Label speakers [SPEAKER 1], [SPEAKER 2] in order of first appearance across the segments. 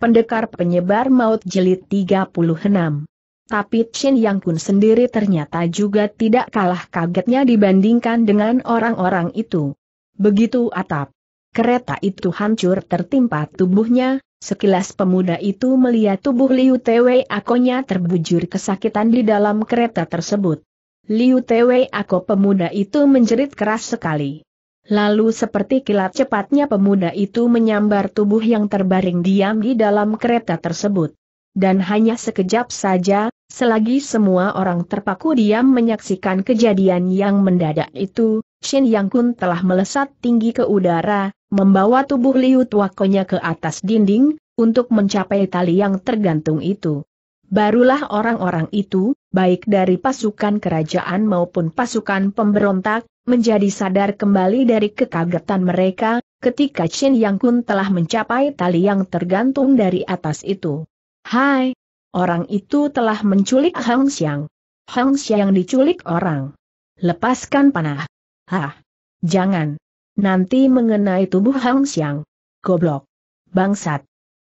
[SPEAKER 1] Pendekar Penyebar Maut Jelit 36 tapi Chen Yang Kun sendiri ternyata juga tidak kalah kagetnya dibandingkan dengan orang-orang itu. Begitu atap kereta itu hancur tertimpa tubuhnya, sekilas pemuda itu melihat tubuh Liu Tewei akonya terbujur kesakitan di dalam kereta tersebut. Liu Tewei ako pemuda itu menjerit keras sekali. Lalu seperti kilat cepatnya pemuda itu menyambar tubuh yang terbaring diam di dalam kereta tersebut. Dan hanya sekejap saja, selagi semua orang terpaku diam menyaksikan kejadian yang mendadak itu, Shin Yang Kun telah melesat tinggi ke udara, membawa tubuh Liu Tuakonya ke atas dinding, untuk mencapai tali yang tergantung itu. Barulah orang-orang itu, baik dari pasukan kerajaan maupun pasukan pemberontak, menjadi sadar kembali dari kekagetan mereka, ketika Chen Yang Kun telah mencapai tali yang tergantung dari atas itu. Hai! Orang itu telah menculik Hang Xiang. Hang Xiang diculik orang. Lepaskan panah. Hah! Jangan! Nanti mengenai tubuh Hang Xiang. Goblok! Bangsat!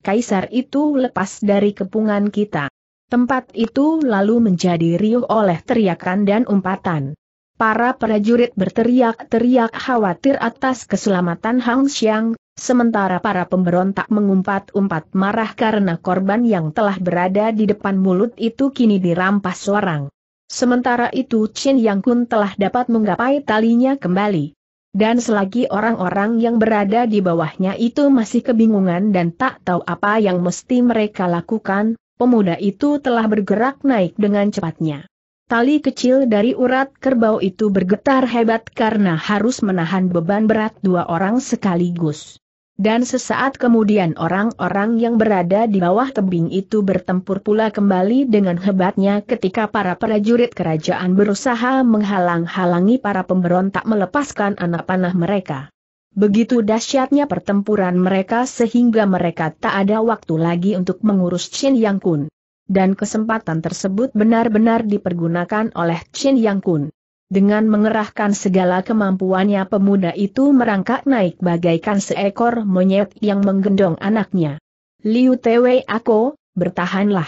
[SPEAKER 1] Kaisar itu lepas dari kepungan kita. Tempat itu lalu menjadi riuh oleh teriakan dan umpatan. Para prajurit berteriak-teriak khawatir atas keselamatan Hang Xiang, sementara para pemberontak mengumpat-umpat marah karena korban yang telah berada di depan mulut itu kini dirampas seorang. Sementara itu Chen Yang Kun telah dapat menggapai talinya kembali. Dan selagi orang-orang yang berada di bawahnya itu masih kebingungan dan tak tahu apa yang mesti mereka lakukan, pemuda itu telah bergerak naik dengan cepatnya. Tali kecil dari urat kerbau itu bergetar hebat karena harus menahan beban berat dua orang sekaligus. Dan sesaat kemudian orang-orang yang berada di bawah tebing itu bertempur pula kembali dengan hebatnya ketika para prajurit kerajaan berusaha menghalang-halangi para pemberontak melepaskan anak panah mereka. Begitu dahsyatnya pertempuran mereka sehingga mereka tak ada waktu lagi untuk mengurus Shin Yang Kun dan kesempatan tersebut benar-benar dipergunakan oleh Chin Yang Kun. Dengan mengerahkan segala kemampuannya pemuda itu merangkak naik bagaikan seekor monyet yang menggendong anaknya. Liu Tewe Ako, bertahanlah.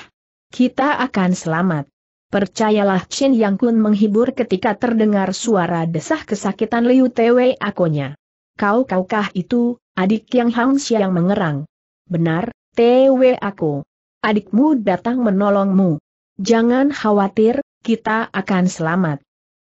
[SPEAKER 1] Kita akan selamat. Percayalah Chin Yang Kun menghibur ketika terdengar suara desah kesakitan Liu Tewe Akonya. Kau kaukah itu, adik Yang Hang Xiang mengerang. Benar, Tewe Ako adikmu datang menolongmu. Jangan khawatir, kita akan selamat.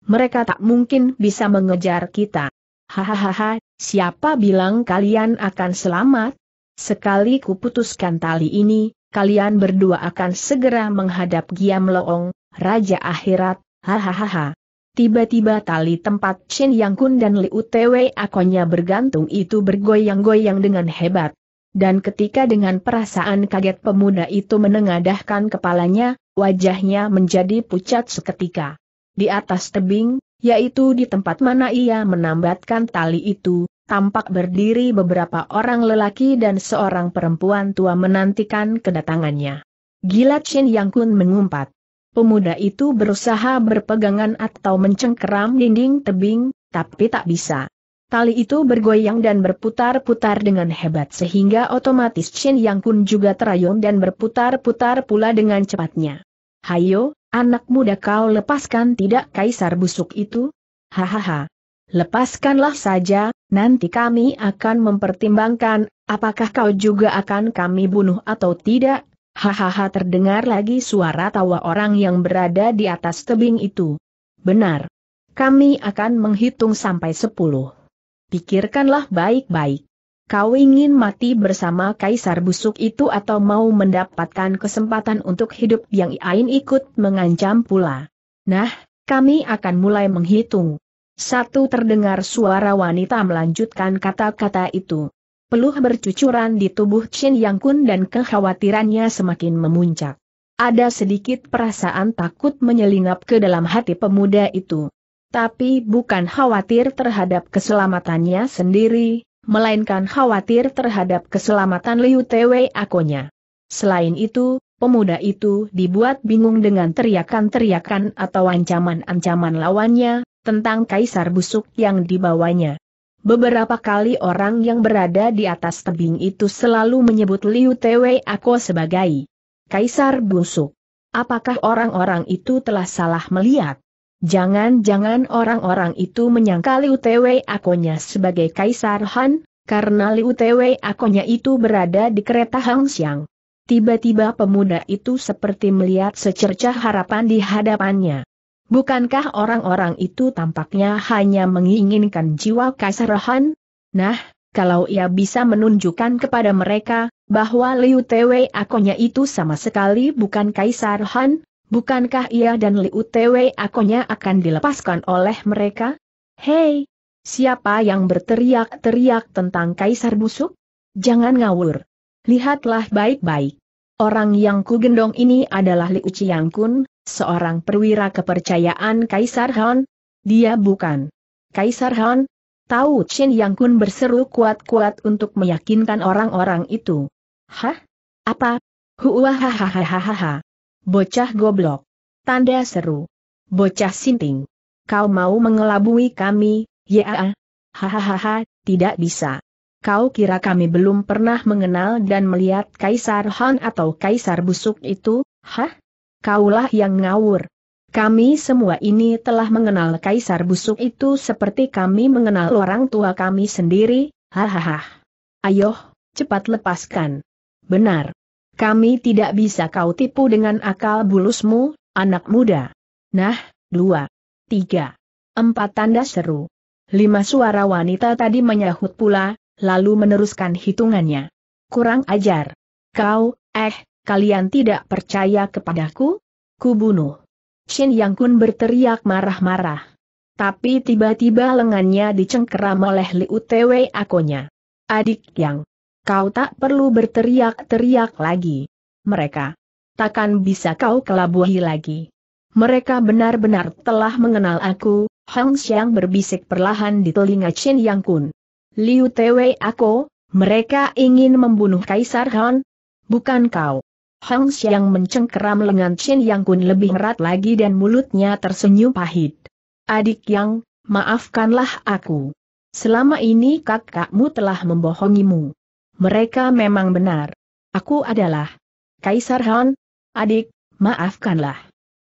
[SPEAKER 1] Mereka tak mungkin bisa mengejar kita. Hahaha, siapa bilang kalian akan selamat? Sekali kuputuskan tali ini, kalian berdua akan segera menghadap Giam Loong, Raja Akhirat, hahaha. Tiba-tiba tali tempat Shen Yang Kun dan Liu Tewei akonya bergantung itu bergoyang-goyang dengan hebat dan ketika dengan perasaan kaget pemuda itu menengadahkan kepalanya, wajahnya menjadi pucat seketika. Di atas tebing, yaitu di tempat mana ia menambatkan tali itu, tampak berdiri beberapa orang lelaki dan seorang perempuan tua menantikan kedatangannya. Gila Chin Yang Kun mengumpat. Pemuda itu berusaha berpegangan atau mencengkeram dinding tebing, tapi tak bisa. Tali itu bergoyang dan berputar-putar dengan hebat sehingga otomatis Chen Yang Kun juga terayun dan berputar-putar pula dengan cepatnya. Hayo, anak muda kau lepaskan tidak kaisar busuk itu? Hahaha. Lepaskanlah saja, nanti kami akan mempertimbangkan, apakah kau juga akan kami bunuh atau tidak? Hahaha terdengar lagi suara tawa orang yang berada di atas tebing itu. Benar. Kami akan menghitung sampai sepuluh pikirkanlah baik-baik. Kau ingin mati bersama kaisar busuk itu atau mau mendapatkan kesempatan untuk hidup yang Iain ikut mengancam pula. Nah, kami akan mulai menghitung. Satu terdengar suara wanita melanjutkan kata-kata itu. Peluh bercucuran di tubuh Chin Yang Kun dan kekhawatirannya semakin memuncak. Ada sedikit perasaan takut menyelinap ke dalam hati pemuda itu. Tapi bukan khawatir terhadap keselamatannya sendiri, melainkan khawatir terhadap keselamatan Liu Tewei akonya. Selain itu, pemuda itu dibuat bingung dengan teriakan-teriakan atau ancaman-ancaman lawannya, tentang kaisar busuk yang dibawanya. Beberapa kali orang yang berada di atas tebing itu selalu menyebut Liu Tewei Ako sebagai Kaisar Busuk. Apakah orang-orang itu telah salah melihat? Jangan-jangan orang-orang itu menyangka Liu Twe akonya sebagai Kaisar Han, karena Liu Twe akonya itu berada di kereta Hang Xiang. Tiba-tiba pemuda itu seperti melihat secercah harapan di hadapannya. Bukankah orang-orang itu tampaknya hanya menginginkan jiwa Kaisar Han? Nah, kalau ia bisa menunjukkan kepada mereka, bahwa Liu Tewe akonya itu sama sekali bukan Kaisar Han, Bukankah ia dan Liu Tewei akonya akan dilepaskan oleh mereka? Hei! Siapa yang berteriak-teriak tentang kaisar busuk? Jangan ngawur. Lihatlah baik-baik. Orang yang kugendong ini adalah Liu Kun, seorang perwira kepercayaan Kaisar Han. Dia bukan Kaisar Han. Tahu Yang Yangkun berseru kuat-kuat untuk meyakinkan orang-orang itu. Hah? Apa? Huahahahaha. Bocah goblok. Tanda seru. Bocah sinting. Kau mau mengelabui kami, ya? Hahaha, tidak bisa. Kau kira kami belum pernah mengenal dan melihat Kaisar Han atau Kaisar Busuk itu, hah? Kaulah yang ngawur. Kami semua ini telah mengenal Kaisar Busuk itu seperti kami mengenal orang tua kami sendiri, hahaha. Ayo, cepat lepaskan. Benar, kami tidak bisa kau tipu dengan akal bulusmu, anak muda. Nah, dua, tiga, empat tanda seru. Lima suara wanita tadi menyahut pula, lalu meneruskan hitungannya. Kurang ajar. Kau, eh, kalian tidak percaya kepadaku? Kubunuh. Shin Yang Kun berteriak marah-marah. Tapi tiba-tiba lengannya dicengkeram oleh Liu Twe Akonya. Adik Yang. Kau tak perlu berteriak-teriak lagi. Mereka takkan bisa kau kelabuhi lagi. Mereka benar-benar telah mengenal aku, Hong Xiang berbisik perlahan di telinga Chen Yang Kun. Liu Tewei aku, mereka ingin membunuh Kaisar Han? Bukan kau. Hong Xiang mencengkeram lengan Chen Yang Kun lebih erat lagi dan mulutnya tersenyum pahit. Adik Yang, maafkanlah aku. Selama ini kakakmu telah membohongimu mereka memang benar. Aku adalah Kaisar Han, adik, maafkanlah.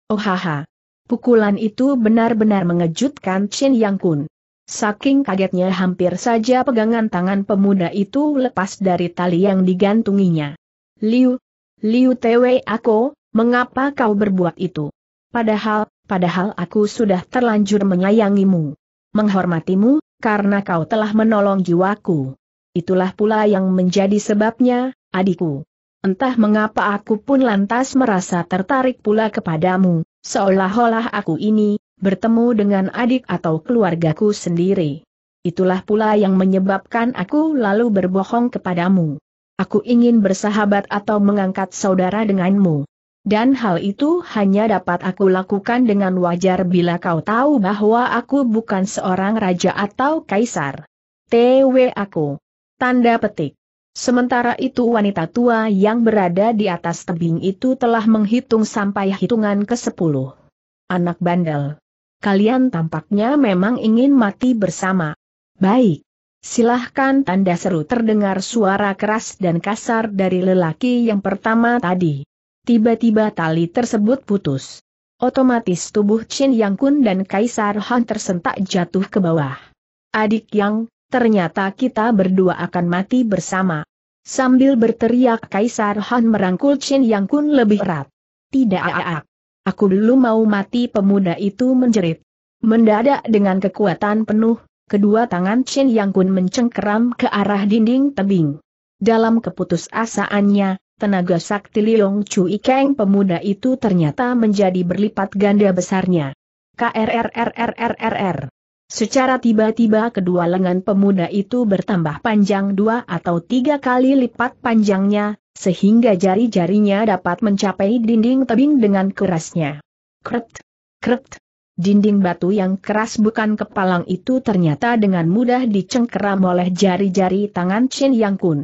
[SPEAKER 1] Oh haha. Pukulan itu benar-benar mengejutkan Chin Yang Kun. Saking kagetnya hampir saja pegangan tangan pemuda itu lepas dari tali yang digantunginya. Liu, Liu Tewe aku, mengapa kau berbuat itu? Padahal, padahal aku sudah terlanjur menyayangimu. Menghormatimu, karena kau telah menolong jiwaku. Itulah pula yang menjadi sebabnya, adikku. Entah mengapa aku pun lantas merasa tertarik pula kepadamu, seolah-olah aku ini, bertemu dengan adik atau keluargaku sendiri. Itulah pula yang menyebabkan aku lalu berbohong kepadamu. Aku ingin bersahabat atau mengangkat saudara denganmu. Dan hal itu hanya dapat aku lakukan dengan wajar bila kau tahu bahwa aku bukan seorang raja atau kaisar. TW aku. Tanda petik. Sementara itu wanita tua yang berada di atas tebing itu telah menghitung sampai hitungan ke sepuluh. Anak bandel. Kalian tampaknya memang ingin mati bersama. Baik. Silahkan tanda seru terdengar suara keras dan kasar dari lelaki yang pertama tadi. Tiba-tiba tali tersebut putus. Otomatis tubuh Chin Yang Kun dan Kaisar Han tersentak jatuh ke bawah. Adik Yang, ternyata kita berdua akan mati bersama. Sambil berteriak Kaisar Han merangkul Chin Yang Kun lebih erat. Tidak aak. Aku belum mau mati pemuda itu menjerit. Mendadak dengan kekuatan penuh, kedua tangan Chin Yang Kun mencengkeram ke arah dinding tebing. Dalam keputusasaannya, tenaga sakti Liong Chu Ikeng pemuda itu ternyata menjadi berlipat ganda besarnya. Secara tiba-tiba kedua lengan pemuda itu bertambah panjang dua atau tiga kali lipat panjangnya, sehingga jari-jarinya dapat mencapai dinding tebing dengan kerasnya. Kret, kret. Dinding batu yang keras bukan kepalang itu ternyata dengan mudah dicengkeram oleh jari-jari tangan Chen Yang Kun.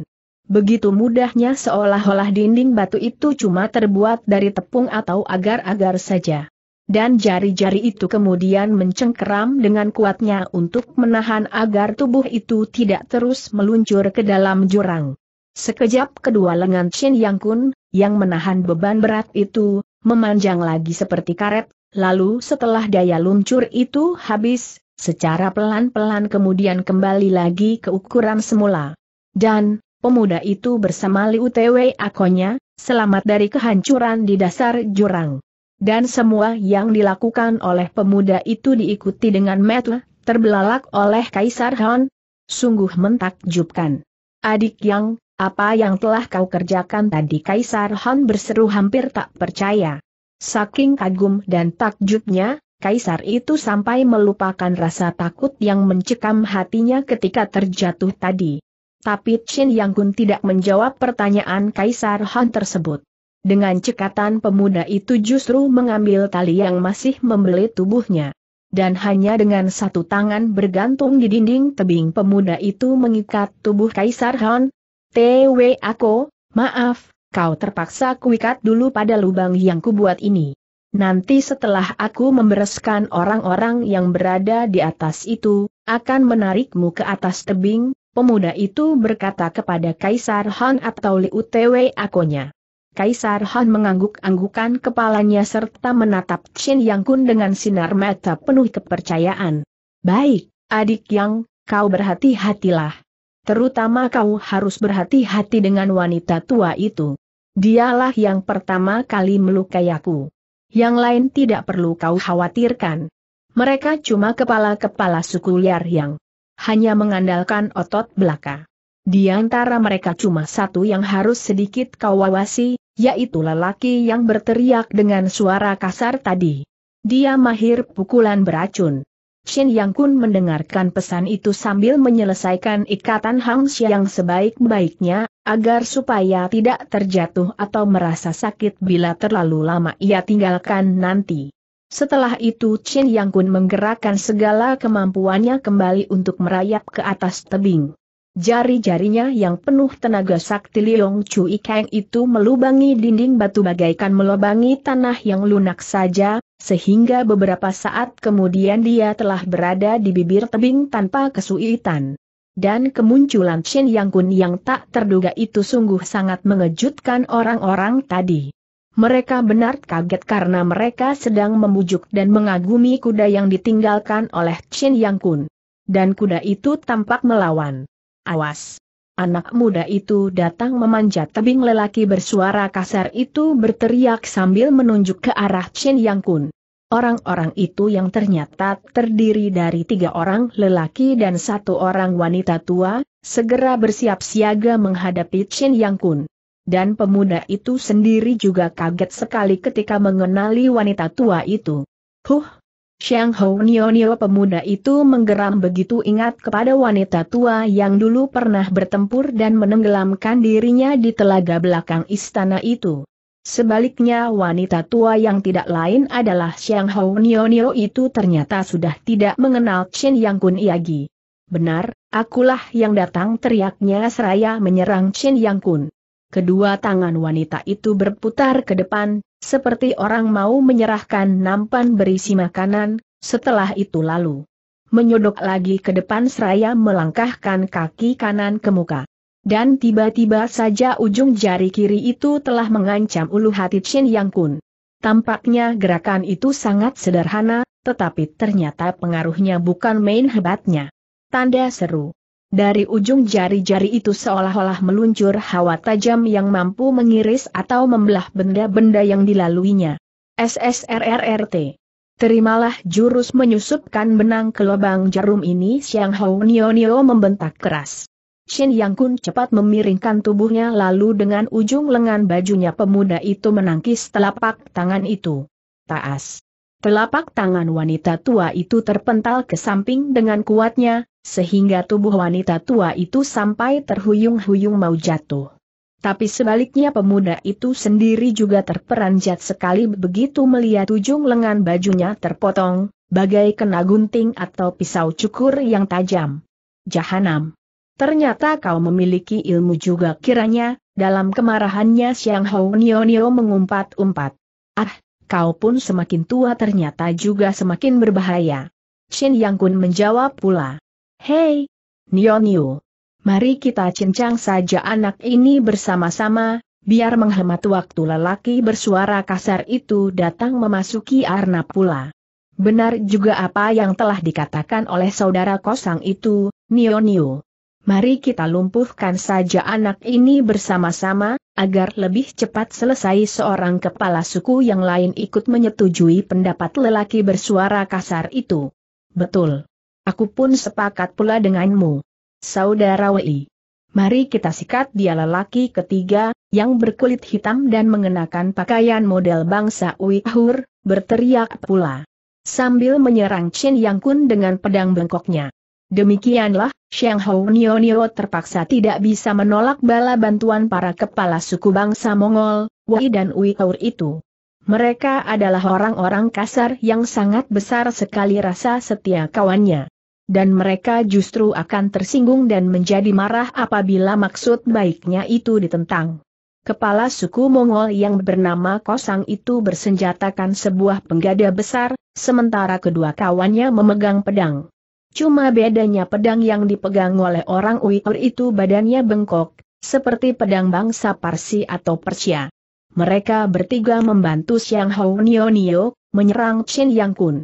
[SPEAKER 1] Begitu mudahnya seolah-olah dinding batu itu cuma terbuat dari tepung atau agar-agar saja dan jari-jari itu kemudian mencengkeram dengan kuatnya untuk menahan agar tubuh itu tidak terus meluncur ke dalam jurang. Sekejap kedua lengan Chin Yang Kun, yang menahan beban berat itu, memanjang lagi seperti karet, lalu setelah daya luncur itu habis, secara pelan-pelan kemudian kembali lagi ke ukuran semula. Dan, pemuda itu bersama Liu Tewe akonya, selamat dari kehancuran di dasar jurang dan semua yang dilakukan oleh pemuda itu diikuti dengan metle, terbelalak oleh Kaisar Han. Sungguh mentakjubkan. Adik yang, apa yang telah kau kerjakan tadi Kaisar Han berseru hampir tak percaya. Saking kagum dan takjubnya, Kaisar itu sampai melupakan rasa takut yang mencekam hatinya ketika terjatuh tadi. Tapi Chin Yang Kun tidak menjawab pertanyaan Kaisar Han tersebut. Dengan cekatan pemuda itu justru mengambil tali yang masih membelit tubuhnya. Dan hanya dengan satu tangan bergantung di dinding tebing pemuda itu mengikat tubuh Kaisar Han. Tw Ako, maaf, kau terpaksa kuikat dulu pada lubang yang kubuat ini. Nanti setelah aku membereskan orang-orang yang berada di atas itu, akan menarikmu ke atas tebing, pemuda itu berkata kepada Kaisar Han atau Liu Tw akonya. Kaisar Han mengangguk-anggukan kepalanya serta menatap Chin Yang Kun dengan sinar mata penuh kepercayaan. Baik, adik Yang, kau berhati-hatilah. Terutama kau harus berhati-hati dengan wanita tua itu. Dialah yang pertama kali melukai aku. Yang lain tidak perlu kau khawatirkan. Mereka cuma kepala-kepala suku liar yang hanya mengandalkan otot belaka. Di antara mereka cuma satu yang harus sedikit kau awasi, yaitu lelaki yang berteriak dengan suara kasar tadi. Dia mahir pukulan beracun. Shin Yang Kun mendengarkan pesan itu sambil menyelesaikan ikatan Hang yang sebaik-baiknya, agar supaya tidak terjatuh atau merasa sakit bila terlalu lama ia tinggalkan nanti. Setelah itu Chen Yang Kun menggerakkan segala kemampuannya kembali untuk merayap ke atas tebing. Jari-jarinya yang penuh tenaga sakti Liong Chu Ikeng itu melubangi dinding batu bagaikan melubangi tanah yang lunak saja, sehingga beberapa saat kemudian dia telah berada di bibir tebing tanpa kesulitan. Dan kemunculan Chen Yang Kun yang tak terduga itu sungguh sangat mengejutkan orang-orang tadi. Mereka benar kaget karena mereka sedang memujuk dan mengagumi kuda yang ditinggalkan oleh Chen Yang Kun. Dan kuda itu tampak melawan awas. Anak muda itu datang memanjat tebing lelaki bersuara kasar itu berteriak sambil menunjuk ke arah Chen Yang Kun. Orang-orang itu yang ternyata terdiri dari tiga orang lelaki dan satu orang wanita tua, segera bersiap siaga menghadapi Chen Yang Kun. Dan pemuda itu sendiri juga kaget sekali ketika mengenali wanita tua itu. Huh, Xiang Hou Nio Nio pemuda itu menggeram begitu ingat kepada wanita tua yang dulu pernah bertempur dan menenggelamkan dirinya di telaga belakang istana itu. Sebaliknya wanita tua yang tidak lain adalah Xiang Hou Nio Nio itu ternyata sudah tidak mengenal Chen Yang Kun Iagi. Benar, akulah yang datang teriaknya seraya menyerang Chen Yang Kun. Kedua tangan wanita itu berputar ke depan, seperti orang mau menyerahkan nampan berisi makanan, setelah itu lalu menyodok lagi ke depan seraya melangkahkan kaki kanan ke muka. Dan tiba-tiba saja ujung jari kiri itu telah mengancam ulu hati Chen Yang Kun. Tampaknya gerakan itu sangat sederhana, tetapi ternyata pengaruhnya bukan main hebatnya. Tanda seru. Dari ujung jari-jari itu seolah-olah meluncur hawa tajam yang mampu mengiris atau membelah benda-benda yang dilaluinya. SSRRRT. Terimalah jurus menyusupkan benang ke lubang jarum ini Siang Hou Nio membentak keras. Shin Yang Kun cepat memiringkan tubuhnya lalu dengan ujung lengan bajunya pemuda itu menangkis telapak tangan itu. Taas. Telapak tangan wanita tua itu terpental ke samping dengan kuatnya, sehingga tubuh wanita tua itu sampai terhuyung-huyung mau jatuh. Tapi sebaliknya pemuda itu sendiri juga terperanjat sekali begitu melihat ujung lengan bajunya terpotong, bagai kena gunting atau pisau cukur yang tajam. Jahanam. Ternyata kau memiliki ilmu juga kiranya, dalam kemarahannya Siang Hou Nio Nio mengumpat-umpat. Ah, kau pun semakin tua ternyata juga semakin berbahaya. Shin Yang Kun menjawab pula. Hei, Nionio. Mari kita cincang saja anak ini bersama-sama, biar menghemat waktu lelaki bersuara kasar itu datang memasuki Arna pula. Benar juga apa yang telah dikatakan oleh saudara kosang itu, Nionio. Mari kita lumpuhkan saja anak ini bersama-sama, agar lebih cepat selesai seorang kepala suku yang lain ikut menyetujui pendapat lelaki bersuara kasar itu. Betul. Aku pun sepakat pula denganmu. Saudara Wei. Mari kita sikat dia lelaki ketiga, yang berkulit hitam dan mengenakan pakaian model bangsa Uighur, berteriak pula. Sambil menyerang Chen Yang Kun dengan pedang bengkoknya. Demikianlah, Xiang Hou Nio Nio terpaksa tidak bisa menolak bala bantuan para kepala suku bangsa Mongol, Wei dan Uighur itu. Mereka adalah orang-orang kasar yang sangat besar sekali rasa setia kawannya. Dan mereka justru akan tersinggung dan menjadi marah apabila maksud baiknya itu ditentang. Kepala suku Mongol yang bernama Kosang itu bersenjatakan sebuah penggada besar, sementara kedua kawannya memegang pedang. Cuma bedanya pedang yang dipegang oleh orang Uyghur itu badannya bengkok, seperti pedang bangsa Parsi atau Persia mereka bertiga membantu Xiang Hou Nio Nio, menyerang Chen Yang Kun.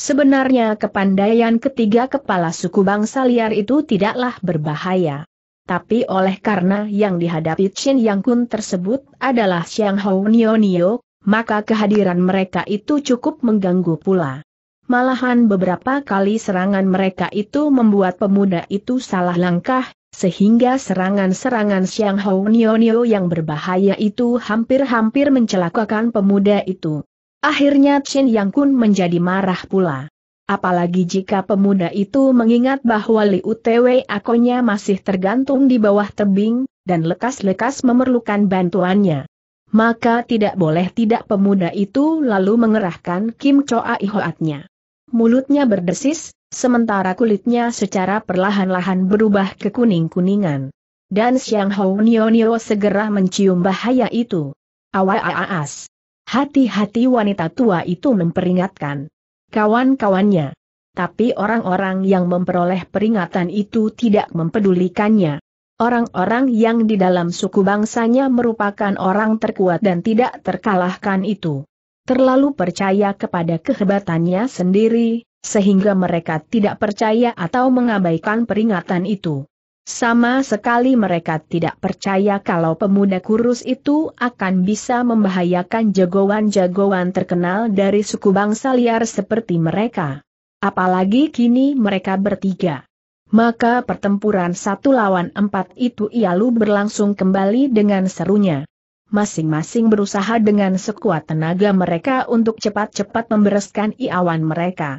[SPEAKER 1] Sebenarnya kepandaian ketiga kepala suku bangsa liar itu tidaklah berbahaya. Tapi oleh karena yang dihadapi Chen Yang Kun tersebut adalah Xiang Hou Nio Nio, maka kehadiran mereka itu cukup mengganggu pula. Malahan beberapa kali serangan mereka itu membuat pemuda itu salah langkah, sehingga serangan-serangan Xiang Hou Nio yang berbahaya itu hampir-hampir mencelakakan pemuda itu. Akhirnya Chen Yang Kun menjadi marah pula. Apalagi jika pemuda itu mengingat bahwa Liu Twe akonya masih tergantung di bawah tebing, dan lekas-lekas memerlukan bantuannya. Maka tidak boleh tidak pemuda itu lalu mengerahkan Kim Choa Ihoatnya. Mulutnya berdesis, sementara kulitnya secara perlahan-lahan berubah ke kuning-kuningan. Dan Siang Hou Nio Nio segera mencium bahaya itu. aas. Hati-hati wanita tua itu memperingatkan kawan-kawannya. Tapi orang-orang yang memperoleh peringatan itu tidak mempedulikannya. Orang-orang yang di dalam suku bangsanya merupakan orang terkuat dan tidak terkalahkan itu. Terlalu percaya kepada kehebatannya sendiri, sehingga mereka tidak percaya atau mengabaikan peringatan itu. Sama sekali mereka tidak percaya kalau pemuda kurus itu akan bisa membahayakan jagoan-jagoan terkenal dari suku bangsa liar seperti mereka. Apalagi kini mereka bertiga. Maka pertempuran satu lawan empat itu ialu berlangsung kembali dengan serunya. Masing-masing berusaha dengan sekuat tenaga mereka untuk cepat-cepat membereskan iawan mereka.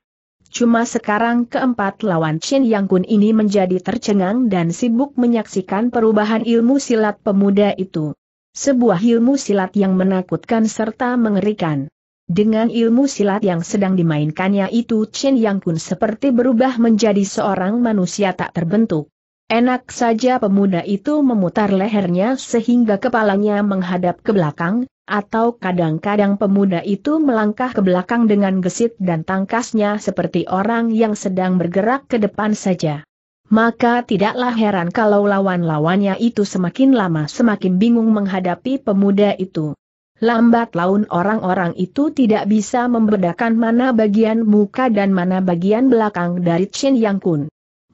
[SPEAKER 1] Cuma sekarang keempat lawan Chen Yang Kun ini menjadi tercengang dan sibuk menyaksikan perubahan ilmu silat pemuda itu. Sebuah ilmu silat yang menakutkan serta mengerikan. Dengan ilmu silat yang sedang dimainkannya itu Chen Yang Kun seperti berubah menjadi seorang manusia tak terbentuk. Enak saja pemuda itu memutar lehernya sehingga kepalanya menghadap ke belakang, atau kadang-kadang pemuda itu melangkah ke belakang dengan gesit dan tangkasnya seperti orang yang sedang bergerak ke depan saja. Maka tidaklah heran kalau lawan-lawannya itu semakin lama semakin bingung menghadapi pemuda itu. Lambat laun orang-orang itu tidak bisa membedakan mana bagian muka dan mana bagian belakang dari Chen Yang Kun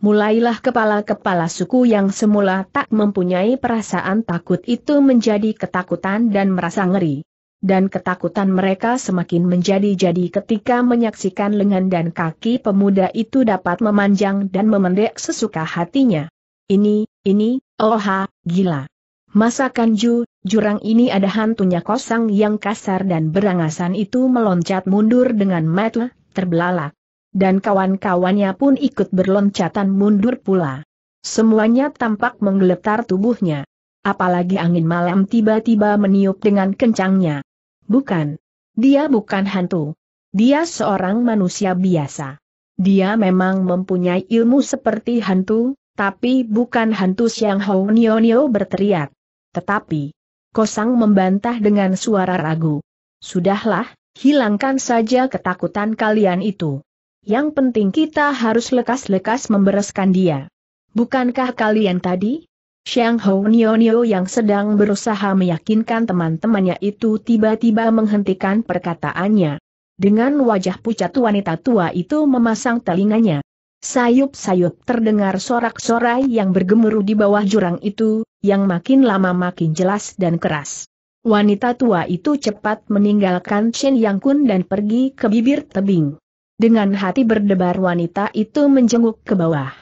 [SPEAKER 1] mulailah kepala-kepala suku yang semula tak mempunyai perasaan takut itu menjadi ketakutan dan merasa ngeri. Dan ketakutan mereka semakin menjadi-jadi ketika menyaksikan lengan dan kaki pemuda itu dapat memanjang dan memendek sesuka hatinya. Ini, ini, oha, gila. Masa kanju, jurang ini ada hantunya kosong yang kasar dan berangasan itu meloncat mundur dengan mata terbelalak. Dan kawan-kawannya pun ikut berloncatan mundur pula. Semuanya tampak menggeletar tubuhnya. Apalagi angin malam tiba-tiba meniup dengan kencangnya. Bukan. Dia bukan hantu. Dia seorang manusia biasa. Dia memang mempunyai ilmu seperti hantu, tapi bukan hantu Siang Hou Nio Nio berteriak. Tetapi, Kosang membantah dengan suara ragu. Sudahlah, hilangkan saja ketakutan kalian itu. Yang penting kita harus lekas-lekas membereskan dia. Bukankah kalian tadi? Xiang Hou Nio yang sedang berusaha meyakinkan teman-temannya itu tiba-tiba menghentikan perkataannya. Dengan wajah pucat wanita tua itu memasang telinganya. Sayup-sayup terdengar sorak-sorai yang bergemuruh di bawah jurang itu, yang makin lama makin jelas dan keras. Wanita tua itu cepat meninggalkan Chen Yang Kun dan pergi ke bibir tebing. Dengan hati berdebar wanita itu menjenguk ke bawah.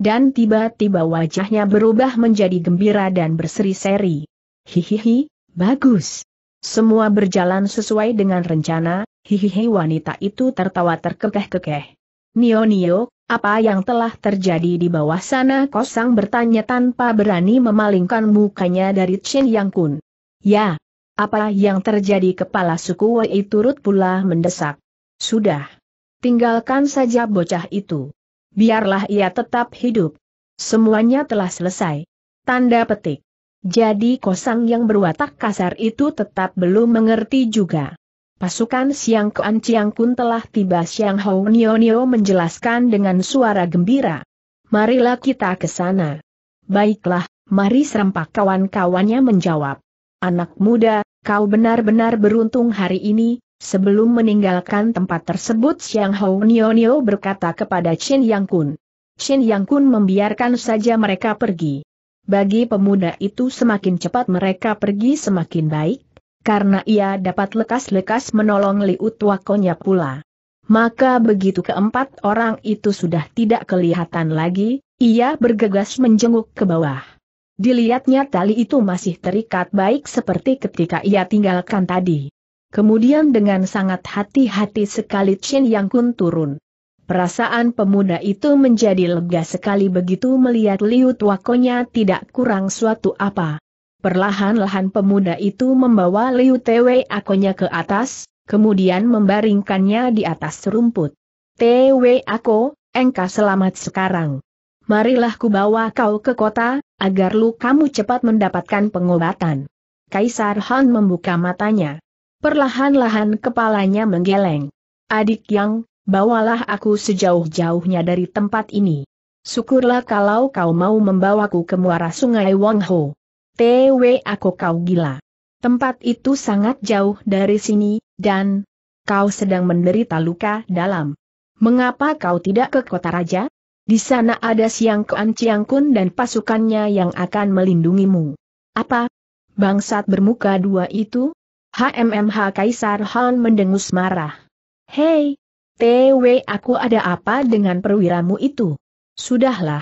[SPEAKER 1] Dan tiba-tiba wajahnya berubah menjadi gembira dan berseri-seri. Hihihi, bagus. Semua berjalan sesuai dengan rencana, hihihi wanita itu tertawa terkekeh-kekeh. Nio-nio, apa yang telah terjadi di bawah sana kosang bertanya tanpa berani memalingkan mukanya dari Chen Yang Kun. Ya, apa yang terjadi kepala suku Wei turut pula mendesak. Sudah. Tinggalkan saja bocah itu. Biarlah ia tetap hidup. Semuanya telah selesai. Tanda petik. Jadi kosang yang berwatak kasar itu tetap belum mengerti juga. Pasukan Siang Kuan Chiang Kun telah tiba Siang Hou Nio Nio menjelaskan dengan suara gembira. Marilah kita ke sana. Baiklah, mari serempak kawan-kawannya menjawab. Anak muda, kau benar-benar beruntung hari ini, Sebelum meninggalkan tempat tersebut Xiang Hou Nio berkata kepada Chen Yang Kun. Chen Yang Kun membiarkan saja mereka pergi. Bagi pemuda itu semakin cepat mereka pergi semakin baik, karena ia dapat lekas-lekas menolong Liu Tuakonya pula. Maka begitu keempat orang itu sudah tidak kelihatan lagi, ia bergegas menjenguk ke bawah. Dilihatnya tali itu masih terikat baik seperti ketika ia tinggalkan tadi. Kemudian dengan sangat hati-hati sekali Chen Yang Kun turun. Perasaan pemuda itu menjadi lega sekali begitu melihat Liu Tuakonya tidak kurang suatu apa. Perlahan-lahan pemuda itu membawa Liu tewe Akonya ke atas, kemudian membaringkannya di atas rumput. Tewe Ako, engkau selamat sekarang. Marilah kubawa kau ke kota, agar lu kamu cepat mendapatkan pengobatan. Kaisar Han membuka matanya. Perlahan-lahan kepalanya menggeleng. Adik yang, bawalah aku sejauh-jauhnya dari tempat ini. Syukurlah kalau kau mau membawaku ke muara sungai Wangho. Tewe aku kau gila. Tempat itu sangat jauh dari sini, dan kau sedang menderita luka dalam. Mengapa kau tidak ke kota raja? Di sana ada Siang Kuan Chiang Kun dan pasukannya yang akan melindungimu. Apa? Bangsat bermuka dua itu? HMMH Kaisar Han mendengus marah. Hei, TW aku ada apa dengan perwiramu itu? Sudahlah.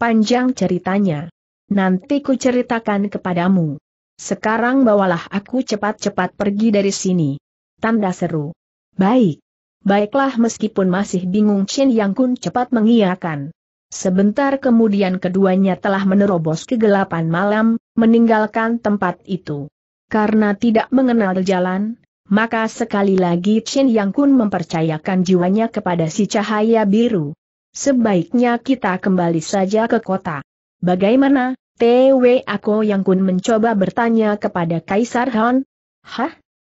[SPEAKER 1] Panjang ceritanya. Nanti ku ceritakan kepadamu. Sekarang bawalah aku cepat-cepat pergi dari sini. Tanda seru. Baik. Baiklah meskipun masih bingung Chen Yang Kun cepat mengiyakan. Sebentar kemudian keduanya telah menerobos kegelapan malam, meninggalkan tempat itu. Karena tidak mengenal jalan, maka sekali lagi Chen Yang Kun mempercayakan jiwanya kepada si cahaya biru. Sebaiknya kita kembali saja ke kota. Bagaimana, TW Ako Yang Kun mencoba bertanya kepada Kaisar Han? Hah?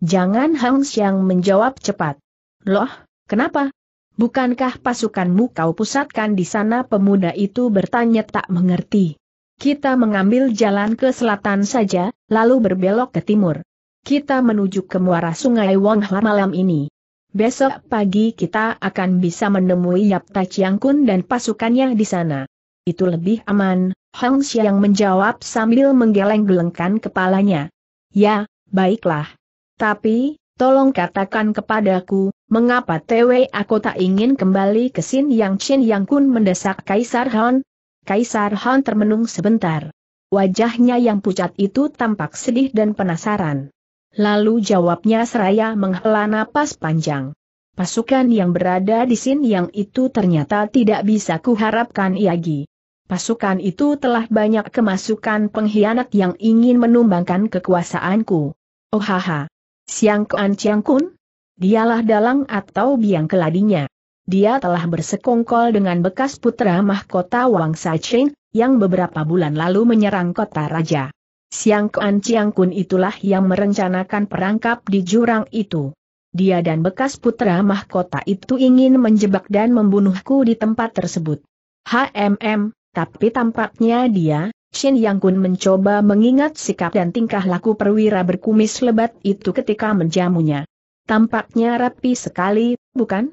[SPEAKER 1] Jangan Hang Xiang menjawab cepat. Loh, kenapa? Bukankah pasukanmu kau pusatkan di sana pemuda itu bertanya tak mengerti. Kita mengambil jalan ke selatan saja, lalu berbelok ke timur. Kita menuju ke muara sungai Wonghua malam ini. Besok pagi kita akan bisa menemui Yap Kun dan pasukannya di sana. Itu lebih aman, Hong Xiang menjawab sambil menggeleng-gelengkan kepalanya. Ya, baiklah. Tapi, tolong katakan kepadaku, mengapa TW aku tak ingin kembali ke Sin Yang Chin Yang Kun mendesak Kaisar Han? Kaisar Han termenung sebentar. Wajahnya yang pucat itu tampak sedih dan penasaran. Lalu jawabnya seraya menghela napas panjang. Pasukan yang berada di Sin yang itu ternyata tidak bisa kuharapkan Iagi. Pasukan itu telah banyak kemasukan pengkhianat yang ingin menumbangkan kekuasaanku. Oh haha. Siang Kuan Chiang Kun? Dialah dalang atau biang keladinya dia telah bersekongkol dengan bekas putra mahkota Wang Sacheng, yang beberapa bulan lalu menyerang kota raja. Siang Kuan Chiang Kun itulah yang merencanakan perangkap di jurang itu. Dia dan bekas putra mahkota itu ingin menjebak dan membunuhku di tempat tersebut. HMM, tapi tampaknya dia, Shin Yang Kun mencoba mengingat sikap dan tingkah laku perwira berkumis lebat itu ketika menjamunya. Tampaknya rapi sekali, bukan?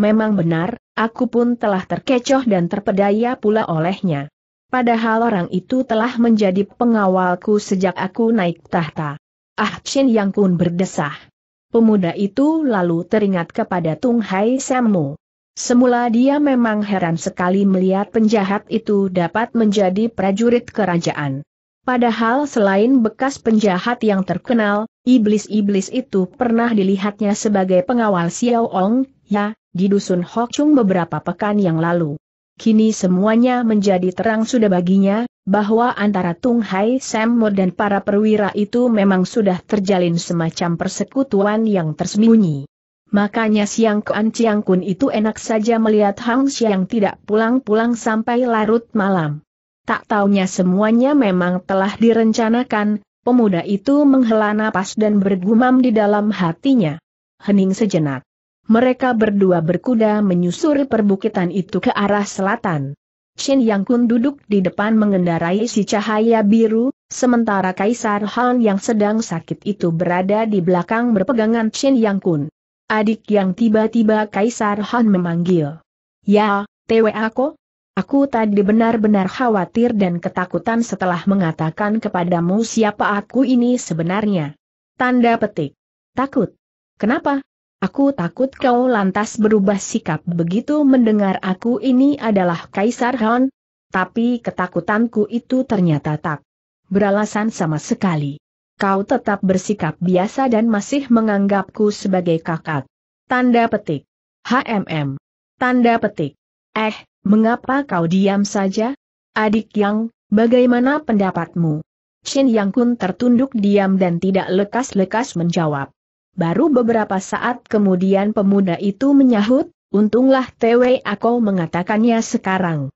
[SPEAKER 1] Memang benar, aku pun telah terkecoh dan terpedaya pula olehnya. Padahal orang itu telah menjadi pengawalku sejak aku naik tahta. Ah Chin Yang Kun berdesah. Pemuda itu lalu teringat kepada Tung Hai Samu. Semula dia memang heran sekali melihat penjahat itu dapat menjadi prajurit kerajaan. Padahal selain bekas penjahat yang terkenal, iblis-iblis itu pernah dilihatnya sebagai pengawal Xiao Ong, ya, di dusun Hokchung beberapa pekan yang lalu. Kini semuanya menjadi terang sudah baginya, bahwa antara Tung Hai Sammo dan para perwira itu memang sudah terjalin semacam persekutuan yang tersembunyi. Makanya Siang ke Ciang Kun itu enak saja melihat Hang Siang tidak pulang-pulang sampai larut malam. Tak taunya semuanya memang telah direncanakan, pemuda itu menghela napas dan bergumam di dalam hatinya. Hening sejenak. Mereka berdua berkuda menyusuri perbukitan itu ke arah selatan. Shin Yang Kun duduk di depan mengendarai si cahaya biru, sementara Kaisar Han yang sedang sakit itu berada di belakang berpegangan Shin Yang Kun. Adik yang tiba-tiba Kaisar Han memanggil. Ya, Tewe Ako? Aku tadi benar-benar khawatir dan ketakutan setelah mengatakan kepadamu siapa aku ini sebenarnya. Tanda petik. Takut. Kenapa? Aku takut kau lantas berubah sikap begitu mendengar aku ini adalah Kaisar Han. Tapi ketakutanku itu ternyata tak beralasan sama sekali. Kau tetap bersikap biasa dan masih menganggapku sebagai kakak. Tanda petik. HMM. Tanda petik. Eh, mengapa kau diam saja? Adik Yang, bagaimana pendapatmu? Shin Yang Kun tertunduk diam dan tidak lekas-lekas menjawab. Baru beberapa saat kemudian pemuda itu menyahut, untunglah TW aku mengatakannya sekarang.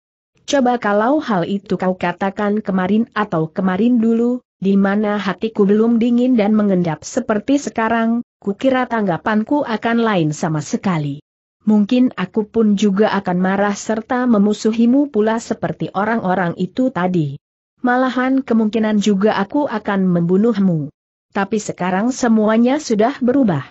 [SPEAKER 1] Coba kalau hal itu kau katakan kemarin atau kemarin dulu, di mana hatiku belum dingin dan mengendap seperti sekarang, kukira tanggapanku akan lain sama sekali. Mungkin aku pun juga akan marah serta memusuhimu pula seperti orang-orang itu tadi. Malahan kemungkinan juga aku akan membunuhmu tapi sekarang semuanya sudah berubah.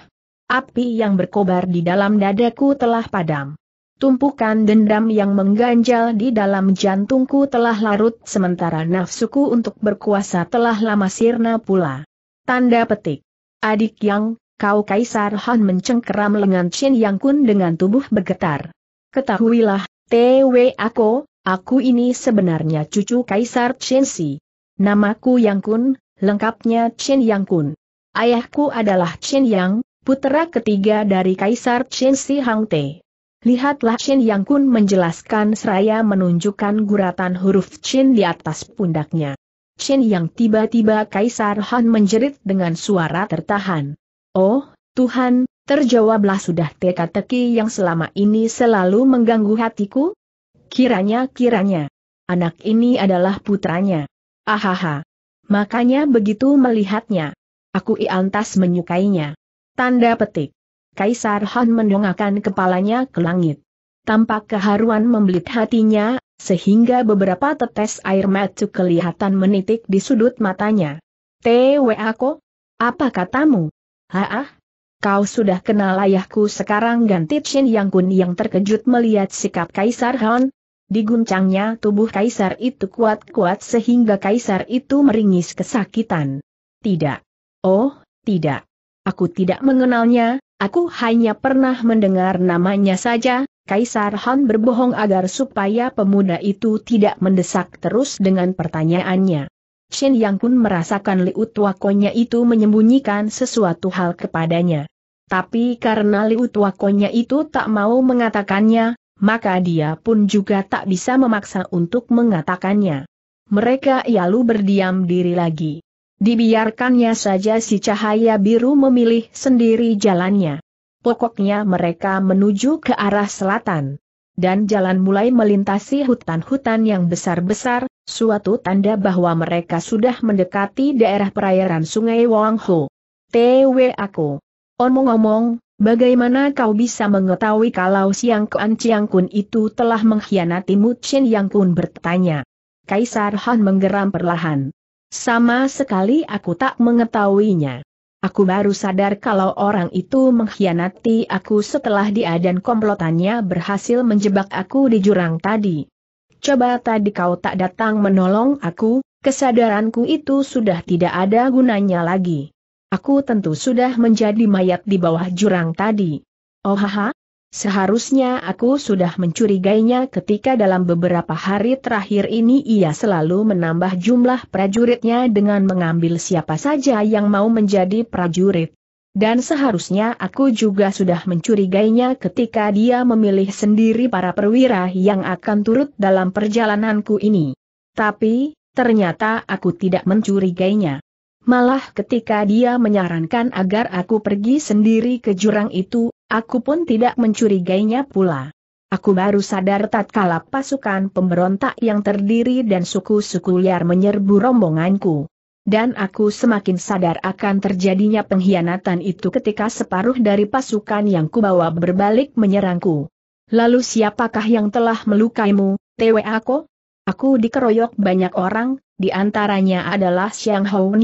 [SPEAKER 1] Api yang berkobar di dalam dadaku telah padam. Tumpukan dendam yang mengganjal di dalam jantungku telah larut sementara nafsuku untuk berkuasa telah lama sirna pula. Tanda petik. Adik yang, kau Kaisar Han mencengkeram lengan Chin Yang Kun dengan tubuh bergetar. Ketahuilah, TW aku, aku ini sebenarnya cucu Kaisar Chin Si. Namaku Yang Kun, lengkapnya Chen Yang Kun. Ayahku adalah Chen Yang, putra ketiga dari Kaisar Chen Si Hang Lihatlah Chen Yang Kun menjelaskan seraya menunjukkan guratan huruf Chen di atas pundaknya. Chen Yang tiba-tiba Kaisar Han menjerit dengan suara tertahan. Oh, Tuhan, terjawablah sudah teka-teki yang selama ini selalu mengganggu hatiku? Kiranya-kiranya. Anak ini adalah putranya. Ahaha. Makanya begitu melihatnya. Aku iantas menyukainya. Tanda petik. Kaisar Han mendongakkan kepalanya ke langit. Tampak keharuan membelit hatinya, sehingga beberapa tetes air mata kelihatan menitik di sudut matanya. T.W.A. ko? Apa katamu? Haah? Kau sudah kenal ayahku sekarang ganti Chin Yang Kun yang terkejut melihat sikap Kaisar Han, Diguncangnya tubuh kaisar itu kuat-kuat sehingga kaisar itu meringis kesakitan. Tidak. Oh, tidak. Aku tidak mengenalnya, aku hanya pernah mendengar namanya saja, Kaisar Han berbohong agar supaya pemuda itu tidak mendesak terus dengan pertanyaannya. Shen Yang pun merasakan Liu Tuakonya itu menyembunyikan sesuatu hal kepadanya. Tapi karena Liu Tuakonya itu tak mau mengatakannya, maka dia pun juga tak bisa memaksa untuk mengatakannya. Mereka lalu berdiam diri lagi. Dibiarkannya saja si cahaya biru memilih sendiri jalannya. Pokoknya mereka menuju ke arah selatan. Dan jalan mulai melintasi hutan-hutan yang besar-besar, suatu tanda bahwa mereka sudah mendekati daerah perairan sungai Wangho. Tw aku. Omong-omong, Bagaimana kau bisa mengetahui kalau Siang Kuan Chiang Kun itu telah mengkhianati Mu Chin Yang Kun bertanya. Kaisar Han menggeram perlahan. Sama sekali aku tak mengetahuinya. Aku baru sadar kalau orang itu mengkhianati aku setelah dia dan komplotannya berhasil menjebak aku di jurang tadi. Coba tadi kau tak datang menolong aku, kesadaranku itu sudah tidak ada gunanya lagi. Aku tentu sudah menjadi mayat di bawah jurang tadi. Oh haha, seharusnya aku sudah mencurigainya ketika dalam beberapa hari terakhir ini ia selalu menambah jumlah prajuritnya dengan mengambil siapa saja yang mau menjadi prajurit. Dan seharusnya aku juga sudah mencurigainya ketika dia memilih sendiri para perwira yang akan turut dalam perjalananku ini. Tapi, ternyata aku tidak mencurigainya. Malah ketika dia menyarankan agar aku pergi sendiri ke jurang itu, aku pun tidak mencurigainya pula. Aku baru sadar tatkala pasukan pemberontak yang terdiri dan suku-suku liar menyerbu rombonganku. Dan aku semakin sadar akan terjadinya pengkhianatan itu ketika separuh dari pasukan yang kubawa berbalik menyerangku. Lalu siapakah yang telah melukaimu, Tewe Ako? Aku dikeroyok banyak orang, di antaranya adalah Xiang Hou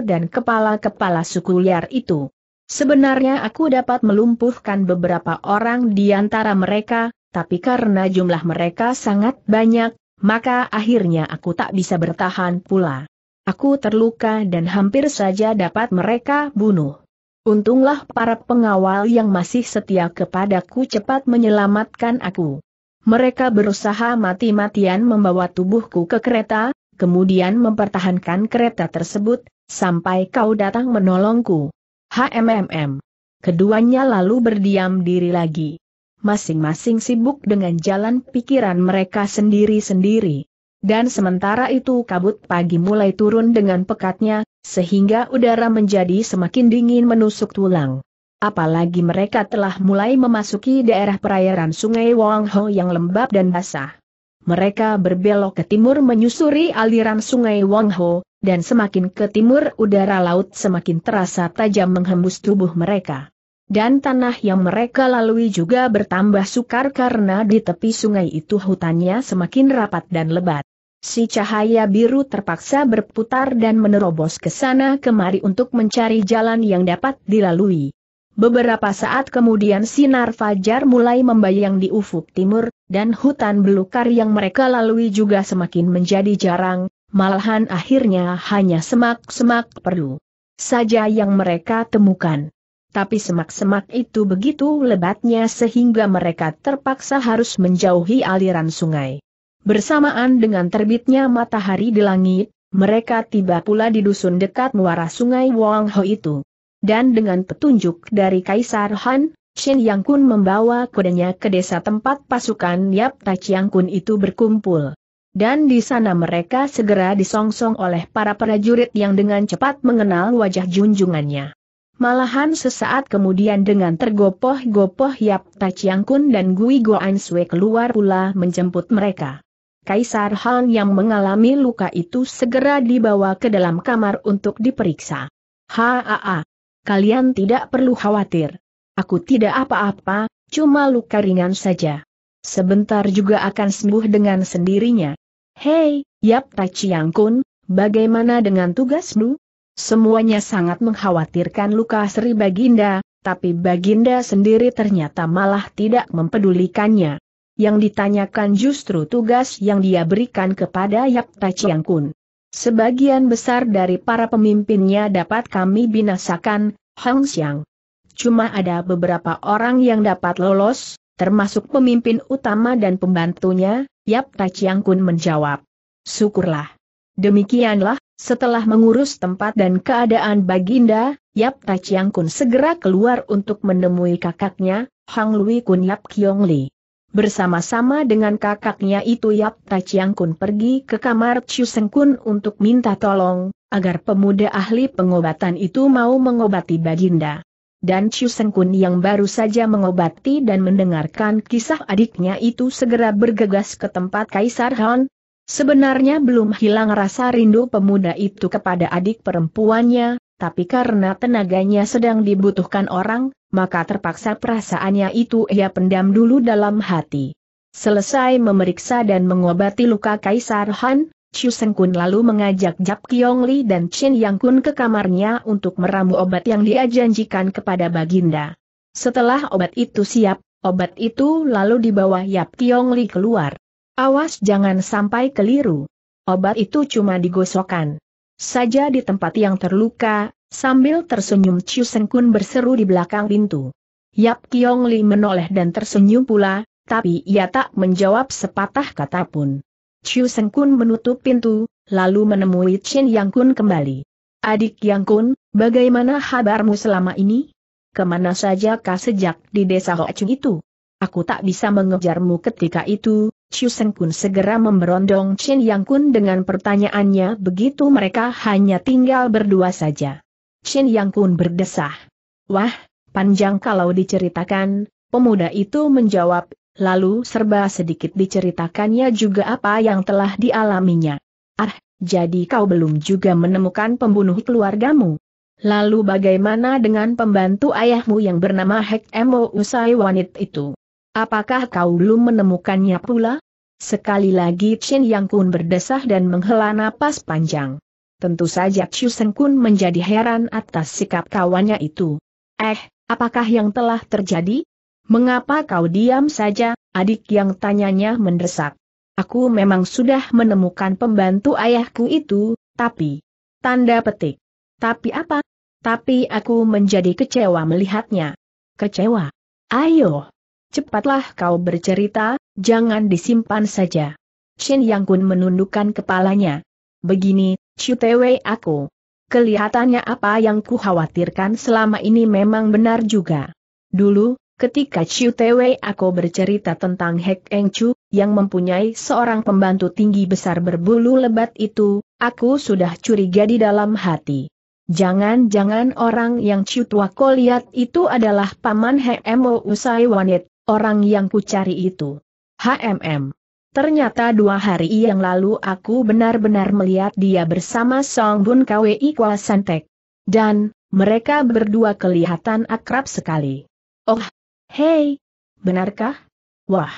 [SPEAKER 1] dan kepala-kepala suku liar itu. Sebenarnya aku dapat melumpuhkan beberapa orang di antara mereka, tapi karena jumlah mereka sangat banyak, maka akhirnya aku tak bisa bertahan pula. Aku terluka dan hampir saja dapat mereka bunuh. Untunglah para pengawal yang masih setia kepadaku cepat menyelamatkan aku. Mereka berusaha mati-matian membawa tubuhku ke kereta, kemudian mempertahankan kereta tersebut, sampai kau datang menolongku. HMMM. Keduanya lalu berdiam diri lagi. Masing-masing sibuk dengan jalan pikiran mereka sendiri-sendiri. Dan sementara itu kabut pagi mulai turun dengan pekatnya, sehingga udara menjadi semakin dingin menusuk tulang apalagi mereka telah mulai memasuki daerah perairan sungai Wang Ho yang lembab dan basah. Mereka berbelok ke timur menyusuri aliran sungai Wang Ho, dan semakin ke timur udara laut semakin terasa tajam menghembus tubuh mereka. Dan tanah yang mereka lalui juga bertambah sukar karena di tepi sungai itu hutannya semakin rapat dan lebat. Si cahaya biru terpaksa berputar dan menerobos ke sana kemari untuk mencari jalan yang dapat dilalui. Beberapa saat kemudian sinar fajar mulai membayang di ufuk timur, dan hutan belukar yang mereka lalui juga semakin menjadi jarang, malahan akhirnya hanya semak-semak perlu saja yang mereka temukan. Tapi semak-semak itu begitu lebatnya sehingga mereka terpaksa harus menjauhi aliran sungai. Bersamaan dengan terbitnya matahari di langit, mereka tiba pula di dusun dekat muara sungai Wang Ho itu dan dengan petunjuk dari Kaisar Han, Shin Yang Kun membawa kudanya ke desa tempat pasukan Yap Ta Chiang Kun itu berkumpul. Dan di sana mereka segera disongsong oleh para prajurit yang dengan cepat mengenal wajah junjungannya. Malahan sesaat kemudian dengan tergopoh-gopoh Yap Ta Chiang Kun dan Gui Goan Sui keluar pula menjemput mereka. Kaisar Han yang mengalami luka itu segera dibawa ke dalam kamar untuk diperiksa. Haa, kalian tidak perlu khawatir. Aku tidak apa-apa, cuma luka ringan saja. Sebentar juga akan sembuh dengan sendirinya. Hei, Yap Tachiang Kun, bagaimana dengan tugasmu? Semuanya sangat mengkhawatirkan luka Sri Baginda, tapi Baginda sendiri ternyata malah tidak mempedulikannya. Yang ditanyakan justru tugas yang dia berikan kepada Yap Tachiang Kun. Sebagian besar dari para pemimpinnya dapat kami binasakan, Hang Xiang. Cuma ada beberapa orang yang dapat lolos, termasuk pemimpin utama dan pembantunya, Yap Tachiang Kun menjawab. Syukurlah. Demikianlah, setelah mengurus tempat dan keadaan Baginda, Yap Tachiang Kun segera keluar untuk menemui kakaknya, Hang Lui Kun Yap Kiong Li. Bersama-sama dengan kakaknya itu Yap Tachiang Kun pergi ke kamar Chu Seng Kun untuk minta tolong, agar pemuda ahli pengobatan itu mau mengobati Baginda. Dan Chu Seng Kun yang baru saja mengobati dan mendengarkan kisah adiknya itu segera bergegas ke tempat Kaisar Han. Sebenarnya belum hilang rasa rindu pemuda itu kepada adik perempuannya, tapi karena tenaganya sedang dibutuhkan orang, maka terpaksa perasaannya itu ia pendam dulu dalam hati. Selesai memeriksa dan mengobati luka Kaisar Han, Chu Seng Kun lalu mengajak Jap Kiong Li dan Chin Yang Kun ke kamarnya untuk meramu obat yang dia janjikan kepada Baginda. Setelah obat itu siap, obat itu lalu dibawa Yap Kiong Li keluar. Awas jangan sampai keliru. Obat itu cuma digosokkan saja di tempat yang terluka, sambil tersenyum Chiu Sengkun berseru di belakang pintu. Yap Kiong Li menoleh dan tersenyum pula, tapi ia tak menjawab sepatah kata pun. Chiu Sengkun menutup pintu, lalu menemui Chen Yang Kun kembali. Adik Yang Kun, bagaimana kabarmu selama ini? Kemana saja kah sejak di desa Chung itu? Aku tak bisa mengejarmu ketika itu, Chiu Seng Kun segera memberondong Chin Yang Kun dengan pertanyaannya begitu mereka hanya tinggal berdua saja. Chin Yang Kun berdesah. Wah, panjang kalau diceritakan, pemuda itu menjawab, lalu serba sedikit diceritakannya juga apa yang telah dialaminya. Ah, jadi kau belum juga menemukan pembunuh keluargamu. Lalu bagaimana dengan pembantu ayahmu yang bernama Hek Mo Usai Wanit itu? Apakah kau belum menemukannya pula? Sekali lagi Chen Yang Kun berdesah dan menghela napas panjang. Tentu saja Chu Seng Kun menjadi heran atas sikap kawannya itu. Eh, apakah yang telah terjadi? Mengapa kau diam saja, adik yang tanyanya mendesak. Aku memang sudah menemukan pembantu ayahku itu, tapi... Tanda petik. Tapi apa? Tapi aku menjadi kecewa melihatnya. Kecewa? Ayo, Cepatlah kau bercerita, jangan disimpan saja. Shin Yang Kun menundukkan kepalanya. Begini, Tewei aku. Kelihatannya apa yang ku khawatirkan selama ini memang benar juga. Dulu, ketika Tewei aku bercerita tentang Hek Eng Chu, yang mempunyai seorang pembantu tinggi besar berbulu lebat itu, aku sudah curiga di dalam hati. Jangan-jangan orang yang Chu Tua lihat itu adalah paman Mo Usai Wanit, orang yang kucari itu. HMM. Ternyata dua hari yang lalu aku benar-benar melihat dia bersama Song Bun KWI Kuala Dan, mereka berdua kelihatan akrab sekali. Oh, hei, benarkah? Wah.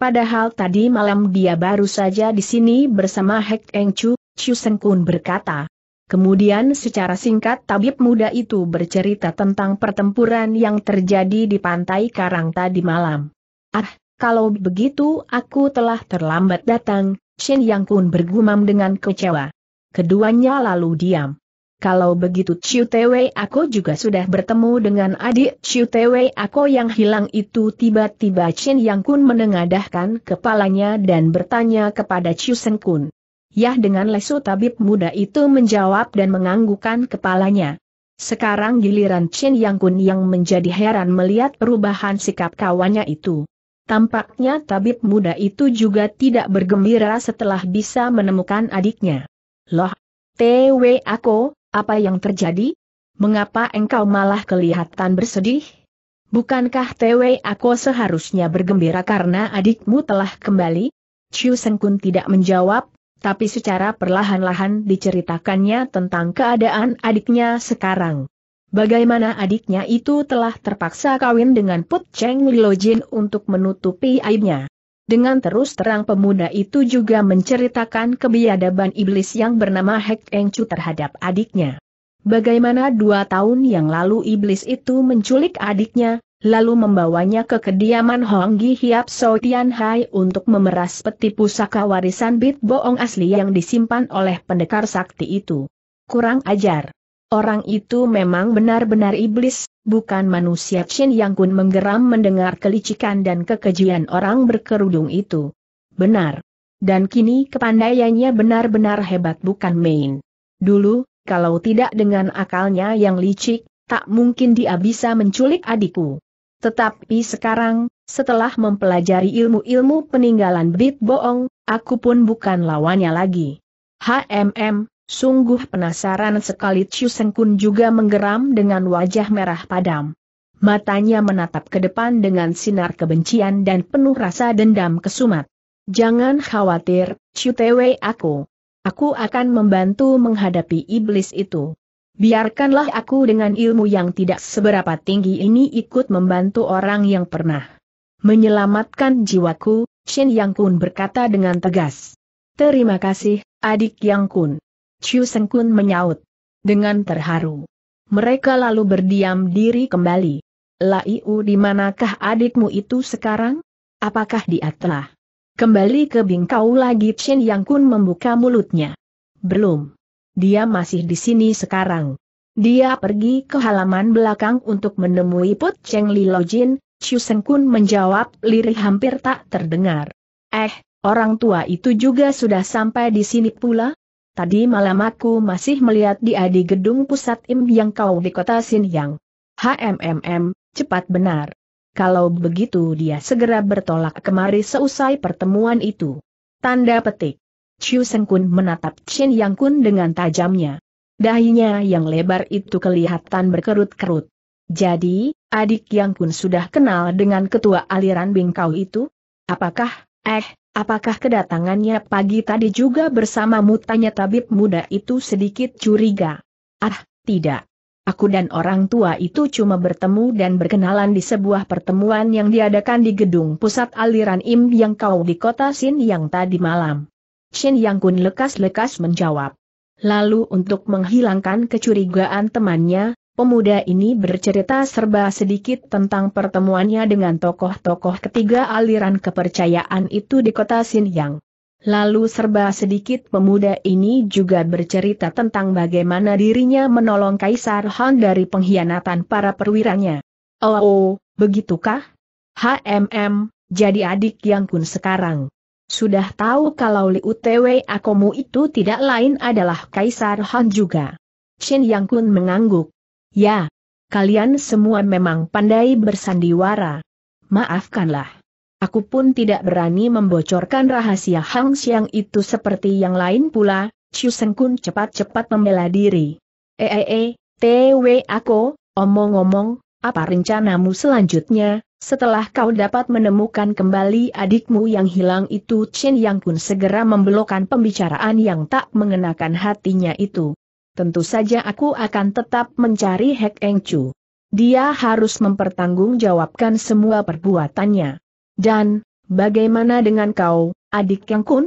[SPEAKER 1] Padahal tadi malam dia baru saja di sini bersama Hek Eng Chu, Chu Kun berkata. Kemudian secara singkat tabib muda itu bercerita tentang pertempuran yang terjadi di pantai Karang tadi malam. Ah, kalau begitu aku telah terlambat datang, Shin Yang Kun bergumam dengan kecewa. Keduanya lalu diam. Kalau begitu Chiu Tewe aku juga sudah bertemu dengan adik Chiu Tewe aku yang hilang itu tiba-tiba Shin Yang Kun menengadahkan kepalanya dan bertanya kepada Chiu Seng Kun. Yah dengan lesu tabib muda itu menjawab dan menganggukkan kepalanya. Sekarang giliran Chen Yang Kun yang menjadi heran melihat perubahan sikap kawannya itu. Tampaknya tabib muda itu juga tidak bergembira setelah bisa menemukan adiknya. Loh, TW aku, apa yang terjadi? Mengapa engkau malah kelihatan bersedih? Bukankah TW aku seharusnya bergembira karena adikmu telah kembali? Chu Sengkun tidak menjawab, tapi secara perlahan-lahan diceritakannya tentang keadaan adiknya sekarang. Bagaimana adiknya itu telah terpaksa kawin dengan Put Cheng Lilo Jin untuk menutupi aibnya. Dengan terus terang pemuda itu juga menceritakan kebiadaban iblis yang bernama Hek Eng Chu terhadap adiknya. Bagaimana dua tahun yang lalu iblis itu menculik adiknya, lalu membawanya ke kediaman Hong Gi Hiap So Tian Hai untuk memeras peti pusaka warisan bit boong asli yang disimpan oleh pendekar sakti itu. Kurang ajar. Orang itu memang benar-benar iblis, bukan manusia Chin yang kun menggeram mendengar kelicikan dan kekejian orang berkerudung itu. Benar. Dan kini kepandaiannya benar-benar hebat bukan main. Dulu, kalau tidak dengan akalnya yang licik, tak mungkin dia bisa menculik adikku. Tetapi sekarang, setelah mempelajari ilmu-ilmu peninggalan Bit Boong, aku pun bukan lawannya lagi. HMM, sungguh penasaran sekali Chu Kun juga menggeram dengan wajah merah padam. Matanya menatap ke depan dengan sinar kebencian dan penuh rasa dendam kesumat. Jangan khawatir, Chu Tewe aku. Aku akan membantu menghadapi iblis itu. Biarkanlah aku dengan ilmu yang tidak seberapa tinggi ini ikut membantu orang yang pernah menyelamatkan jiwaku, Shin Yang Kun berkata dengan tegas. Terima kasih, adik Yang Kun. Chiu Seng Kun menyaut. Dengan terharu. Mereka lalu berdiam diri kembali. Laiu di manakah adikmu itu sekarang? Apakah dia telah kembali ke bingkau lagi Shen Yang Kun membuka mulutnya? Belum. Dia masih di sini sekarang. Dia pergi ke halaman belakang untuk menemui Put Cheng Li Jin. Chu Seng Kun menjawab lirih hampir tak terdengar. Eh, orang tua itu juga sudah sampai di sini pula? Tadi malam aku masih melihat dia di gedung pusat Im yang kau di kota Xinjiang. HMMM, cepat benar. Kalau begitu dia segera bertolak kemari seusai pertemuan itu. Tanda petik. Chiu Seng Kun menatap Chin Yang Kun dengan tajamnya. Dahinya yang lebar itu kelihatan berkerut-kerut. Jadi, adik Yang Kun sudah kenal dengan ketua aliran bingkau itu? Apakah, eh, apakah kedatangannya pagi tadi juga bersama mutanya tabib muda itu sedikit curiga. Ah, tidak. Aku dan orang tua itu cuma bertemu dan berkenalan di sebuah pertemuan yang diadakan di gedung pusat aliran Im Yang Kau di kota Sin yang tadi malam. Shin Yang Kun lekas-lekas menjawab. Lalu untuk menghilangkan kecurigaan temannya, pemuda ini bercerita serba sedikit tentang pertemuannya dengan tokoh-tokoh ketiga aliran kepercayaan itu di kota Xinjiang. Lalu serba sedikit pemuda ini juga bercerita tentang bagaimana dirinya menolong Kaisar Han dari pengkhianatan para perwiranya. Oh, oh begitukah? HMM, jadi adik yang kun sekarang. Sudah tahu kalau Liu Tewe Akomu itu tidak lain adalah Kaisar Han juga. Shen Yang Kun mengangguk. Ya, kalian semua memang pandai bersandiwara. Maafkanlah. Aku pun tidak berani membocorkan rahasia Hang Xiang itu seperti yang lain pula, Chu Seng Kun cepat-cepat membela diri. Eee, eh, -e, eh, eh, Twe aku, omong-omong, apa rencanamu selanjutnya, setelah kau dapat menemukan kembali adikmu yang hilang itu Chen Yang Kun segera membelokkan pembicaraan yang tak mengenakan hatinya itu. Tentu saja aku akan tetap mencari Hek Eng Chu. Dia harus mempertanggungjawabkan semua perbuatannya. Dan, bagaimana dengan kau, adik Yang Kun?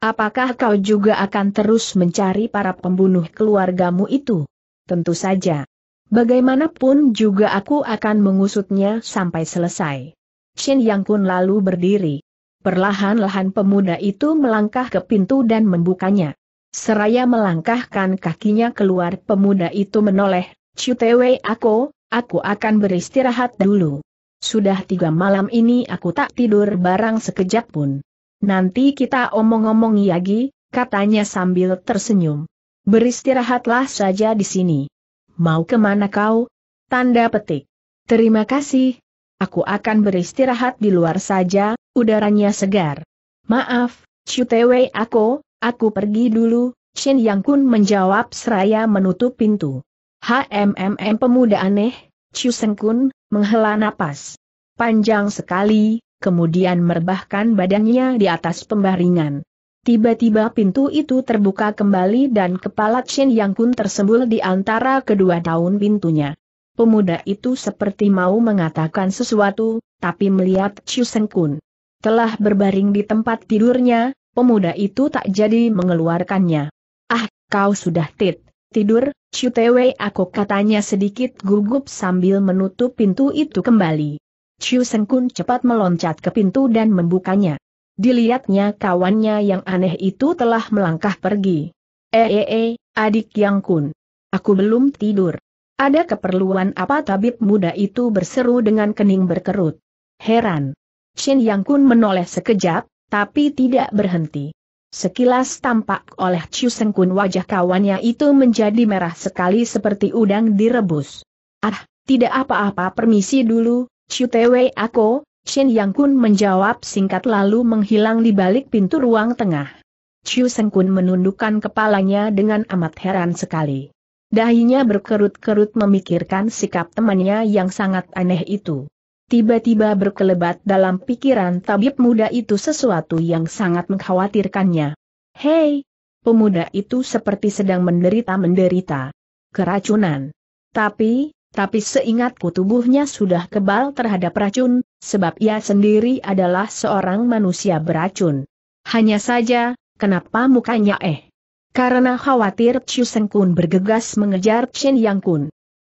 [SPEAKER 1] Apakah kau juga akan terus mencari para pembunuh keluargamu itu? Tentu saja. Bagaimanapun juga aku akan mengusutnya sampai selesai. Shin Yang Kun lalu berdiri. Perlahan-lahan pemuda itu melangkah ke pintu dan membukanya. Seraya melangkahkan kakinya keluar pemuda itu menoleh, Cutewe aku, aku akan beristirahat dulu. Sudah tiga malam ini aku tak tidur barang sekejap pun. Nanti kita omong-omong lagi, katanya sambil tersenyum. Beristirahatlah saja di sini. Mau kemana kau? Tanda petik. Terima kasih. Aku akan beristirahat di luar saja, udaranya segar. Maaf, Chutewe aku, aku pergi dulu, Shin Yang Kun menjawab seraya menutup pintu. HMMM pemuda aneh, Chu Seng Kun, menghela napas. Panjang sekali, kemudian merbahkan badannya di atas pembaringan. Tiba-tiba pintu itu terbuka kembali dan kepala Chen Yang Kun tersembul di antara kedua daun pintunya. Pemuda itu seperti mau mengatakan sesuatu, tapi melihat Chu Seng Kun telah berbaring di tempat tidurnya, pemuda itu tak jadi mengeluarkannya. Ah, kau sudah tit, tidur, Chu Tewe aku katanya sedikit gugup sambil menutup pintu itu kembali. Chu Seng Kun cepat meloncat ke pintu dan membukanya. Dilihatnya kawannya yang aneh itu telah melangkah pergi. Eee, eh, eh, eh, adik yang kun. Aku belum tidur. Ada keperluan apa tabib muda itu berseru dengan kening berkerut. Heran. Shin Yang Kun menoleh sekejap, tapi tidak berhenti. Sekilas tampak oleh Chu Seng Kun wajah kawannya itu menjadi merah sekali seperti udang direbus. Ah, tidak apa-apa permisi dulu, Chu Tewe aku, Shin Yang Kun menjawab singkat lalu menghilang di balik pintu ruang tengah. Chiu Seng Kun menundukkan kepalanya dengan amat heran sekali. Dahinya berkerut-kerut memikirkan sikap temannya yang sangat aneh itu. Tiba-tiba berkelebat dalam pikiran tabib muda itu sesuatu yang sangat mengkhawatirkannya. Hei! Pemuda itu seperti sedang menderita-menderita. Keracunan. Tapi, tapi seingatku tubuhnya sudah kebal terhadap racun, sebab ia sendiri adalah seorang manusia beracun. Hanya saja, kenapa mukanya eh? Karena khawatir Chu Kun bergegas mengejar Chen Yang Kun.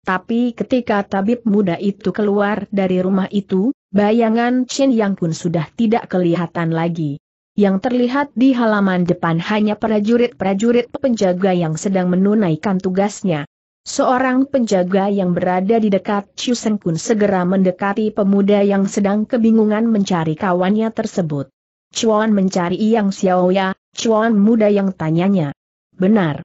[SPEAKER 1] Tapi ketika tabib muda itu keluar dari rumah itu, bayangan Chen Yang Kun sudah tidak kelihatan lagi. Yang terlihat di halaman depan hanya prajurit-prajurit penjaga yang sedang menunaikan tugasnya. Seorang penjaga yang berada di dekat Chiu Seng Kun segera mendekati pemuda yang sedang kebingungan mencari kawannya tersebut. Chuan mencari Yang Xiaoya, Chuan muda yang tanyanya. Benar.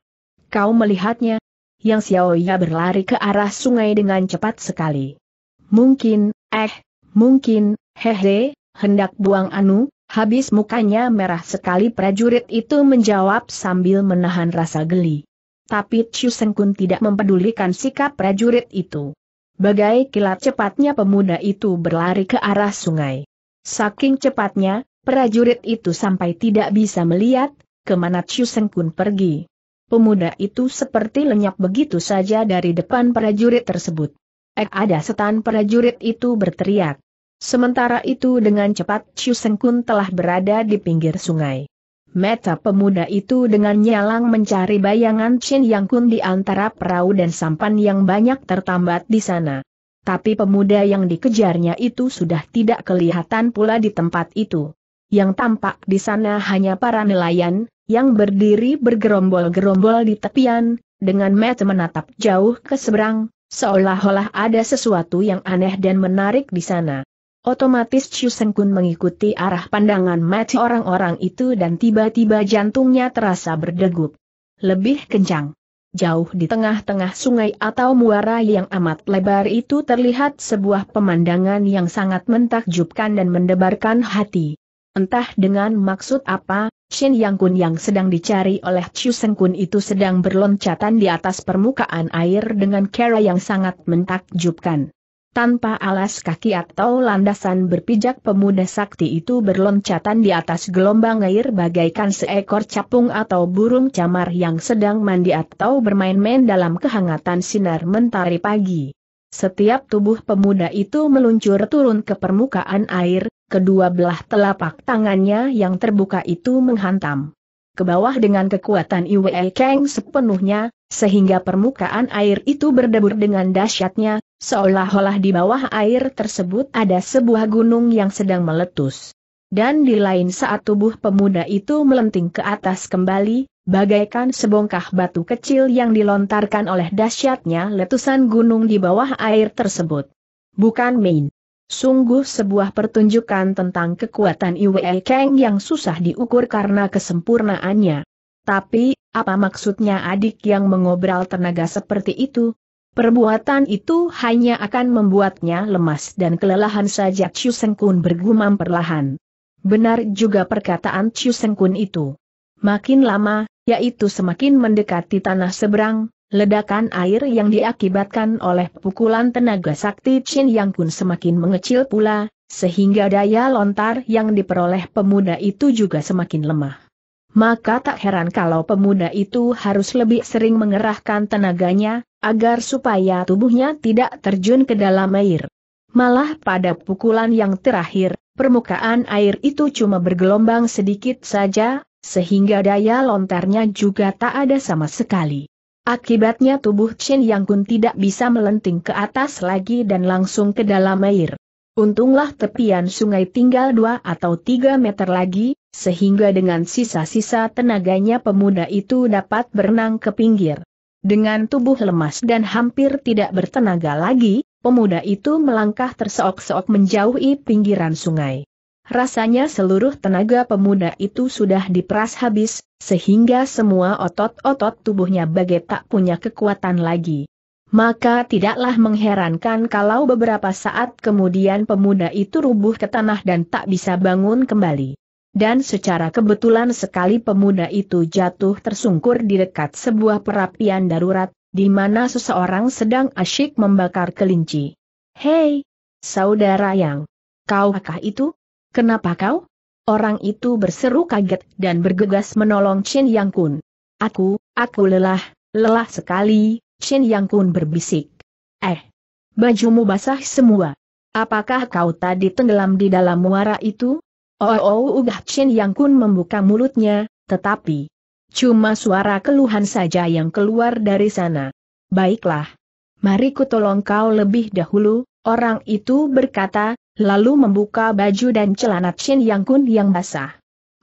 [SPEAKER 1] Kau melihatnya? Yang Xiaoya berlari ke arah sungai dengan cepat sekali. Mungkin, eh, mungkin, hehe, hendak buang anu, habis mukanya merah sekali prajurit itu menjawab sambil menahan rasa geli. Tapi Chusen Kun tidak mempedulikan sikap prajurit itu. Bagai kilat cepatnya pemuda itu berlari ke arah sungai. Saking cepatnya, prajurit itu sampai tidak bisa melihat, kemana Chusen Kun pergi. Pemuda itu seperti lenyap begitu saja dari depan prajurit tersebut. Ek eh, ada setan prajurit itu berteriak. Sementara itu dengan cepat Chusen Kun telah berada di pinggir sungai. Meta pemuda itu dengan nyalang mencari bayangan Chin Yang Kun di antara perahu dan sampan yang banyak tertambat di sana. Tapi pemuda yang dikejarnya itu sudah tidak kelihatan pula di tempat itu. Yang tampak di sana hanya para nelayan, yang berdiri bergerombol-gerombol di tepian, dengan mata menatap jauh ke seberang, seolah-olah ada sesuatu yang aneh dan menarik di sana. Otomatis Chu Seng Kun mengikuti arah pandangan mati orang-orang itu dan tiba-tiba jantungnya terasa berdegup. Lebih kencang. Jauh di tengah-tengah sungai atau muara yang amat lebar itu terlihat sebuah pemandangan yang sangat mentakjubkan dan mendebarkan hati. Entah dengan maksud apa, Shen Yang Kun yang sedang dicari oleh Chu Seng Kun itu sedang berloncatan di atas permukaan air dengan cara yang sangat mentakjubkan. Tanpa alas kaki atau landasan berpijak pemuda sakti itu berloncatan di atas gelombang air bagaikan seekor capung atau burung camar yang sedang mandi atau bermain-main dalam kehangatan sinar mentari pagi. Setiap tubuh pemuda itu meluncur turun ke permukaan air, kedua belah telapak tangannya yang terbuka itu menghantam ke bawah dengan kekuatan Iwe Kang sepenuhnya, sehingga permukaan air itu berdebur dengan dahsyatnya, Seolah-olah di bawah air tersebut ada sebuah gunung yang sedang meletus. Dan di lain saat tubuh pemuda itu melenting ke atas kembali, bagaikan sebongkah batu kecil yang dilontarkan oleh dahsyatnya letusan gunung di bawah air tersebut. Bukan main. Sungguh sebuah pertunjukan tentang kekuatan Iwe Kang yang susah diukur karena kesempurnaannya. Tapi, apa maksudnya adik yang mengobral tenaga seperti itu? Perbuatan itu hanya akan membuatnya lemas dan kelelahan saja Chu Sengkun bergumam perlahan. Benar juga perkataan Chu Sengkun itu. Makin lama, yaitu semakin mendekati tanah seberang, ledakan air yang diakibatkan oleh pukulan tenaga sakti Chin Yang Kun semakin mengecil pula, sehingga daya lontar yang diperoleh pemuda itu juga semakin lemah. Maka tak heran kalau pemuda itu harus lebih sering mengerahkan tenaganya, agar supaya tubuhnya tidak terjun ke dalam air. Malah pada pukulan yang terakhir, permukaan air itu cuma bergelombang sedikit saja, sehingga daya lontarnya juga tak ada sama sekali. Akibatnya tubuh Chen Yang Kun tidak bisa melenting ke atas lagi dan langsung ke dalam air. Untunglah tepian sungai tinggal dua atau tiga meter lagi, sehingga dengan sisa-sisa tenaganya pemuda itu dapat berenang ke pinggir. Dengan tubuh lemas dan hampir tidak bertenaga lagi, pemuda itu melangkah terseok-seok menjauhi pinggiran sungai. Rasanya seluruh tenaga pemuda itu sudah diperas habis, sehingga semua otot-otot tubuhnya bagai tak punya kekuatan lagi. Maka tidaklah mengherankan kalau beberapa saat kemudian pemuda itu rubuh ke tanah dan tak bisa bangun kembali. Dan secara kebetulan sekali pemuda itu jatuh tersungkur di dekat sebuah perapian darurat, di mana seseorang sedang asyik membakar kelinci. Hei, saudara yang, kau akah itu? Kenapa kau? Orang itu berseru kaget dan bergegas menolong Chen Yang Kun. Aku, aku lelah, lelah sekali, Chen Yang Kun berbisik. Eh, bajumu basah semua. Apakah kau tadi tenggelam di dalam muara itu? Oh, oh, oh Ugah Chen Yang Kun membuka mulutnya, tetapi cuma suara keluhan saja yang keluar dari sana. Baiklah. Mari kutolong kau lebih dahulu, orang itu berkata, lalu membuka baju dan celana Chen Yang Kun yang basah.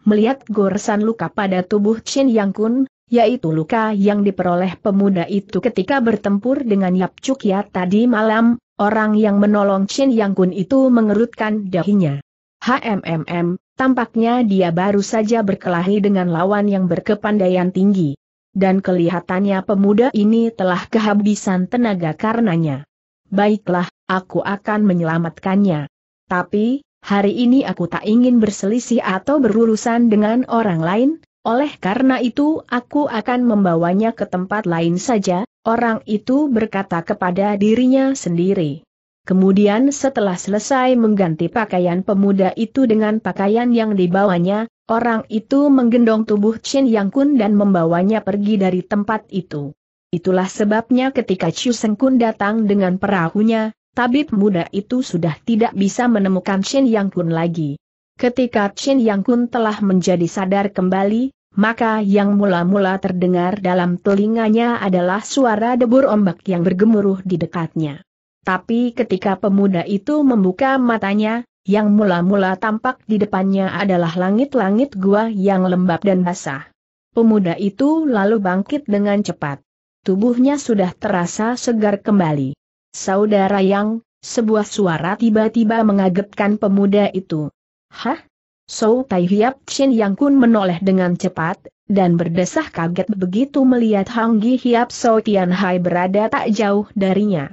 [SPEAKER 1] Melihat goresan luka pada tubuh Chen Yang Kun, yaitu luka yang diperoleh pemuda itu ketika bertempur dengan Yap Chukya tadi malam, orang yang menolong Chen Yang Kun itu mengerutkan dahinya. HMMM, tampaknya dia baru saja berkelahi dengan lawan yang berkepandaian tinggi. Dan kelihatannya pemuda ini telah kehabisan tenaga karenanya. Baiklah, aku akan menyelamatkannya. Tapi, hari ini aku tak ingin berselisih atau berurusan dengan orang lain, oleh karena itu aku akan membawanya ke tempat lain saja, orang itu berkata kepada dirinya sendiri. Kemudian setelah selesai mengganti pakaian pemuda itu dengan pakaian yang dibawanya, orang itu menggendong tubuh Chen Yang Kun dan membawanya pergi dari tempat itu. Itulah sebabnya ketika Chu Seng Kun datang dengan perahunya, tabib muda itu sudah tidak bisa menemukan Chen Yang Kun lagi. Ketika Chen Yang Kun telah menjadi sadar kembali, maka yang mula-mula terdengar dalam telinganya adalah suara debur ombak yang bergemuruh di dekatnya. Tapi ketika pemuda itu membuka matanya, yang mula-mula tampak di depannya adalah langit-langit gua yang lembab dan basah. Pemuda itu lalu bangkit dengan cepat. Tubuhnya sudah terasa segar kembali. Saudara yang, sebuah suara tiba-tiba mengagetkan pemuda itu. Hah? Sou Tai Hiap Chin Yang Kun menoleh dengan cepat, dan berdesah kaget begitu melihat Hang Gi Hiap Sou Tian Hai berada tak jauh darinya.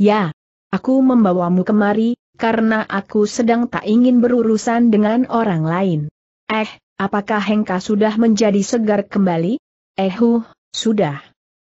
[SPEAKER 1] Ya, aku membawamu kemari, karena aku sedang tak ingin berurusan dengan orang lain. Eh, apakah Hengka sudah menjadi segar kembali? Ehu, eh, sudah.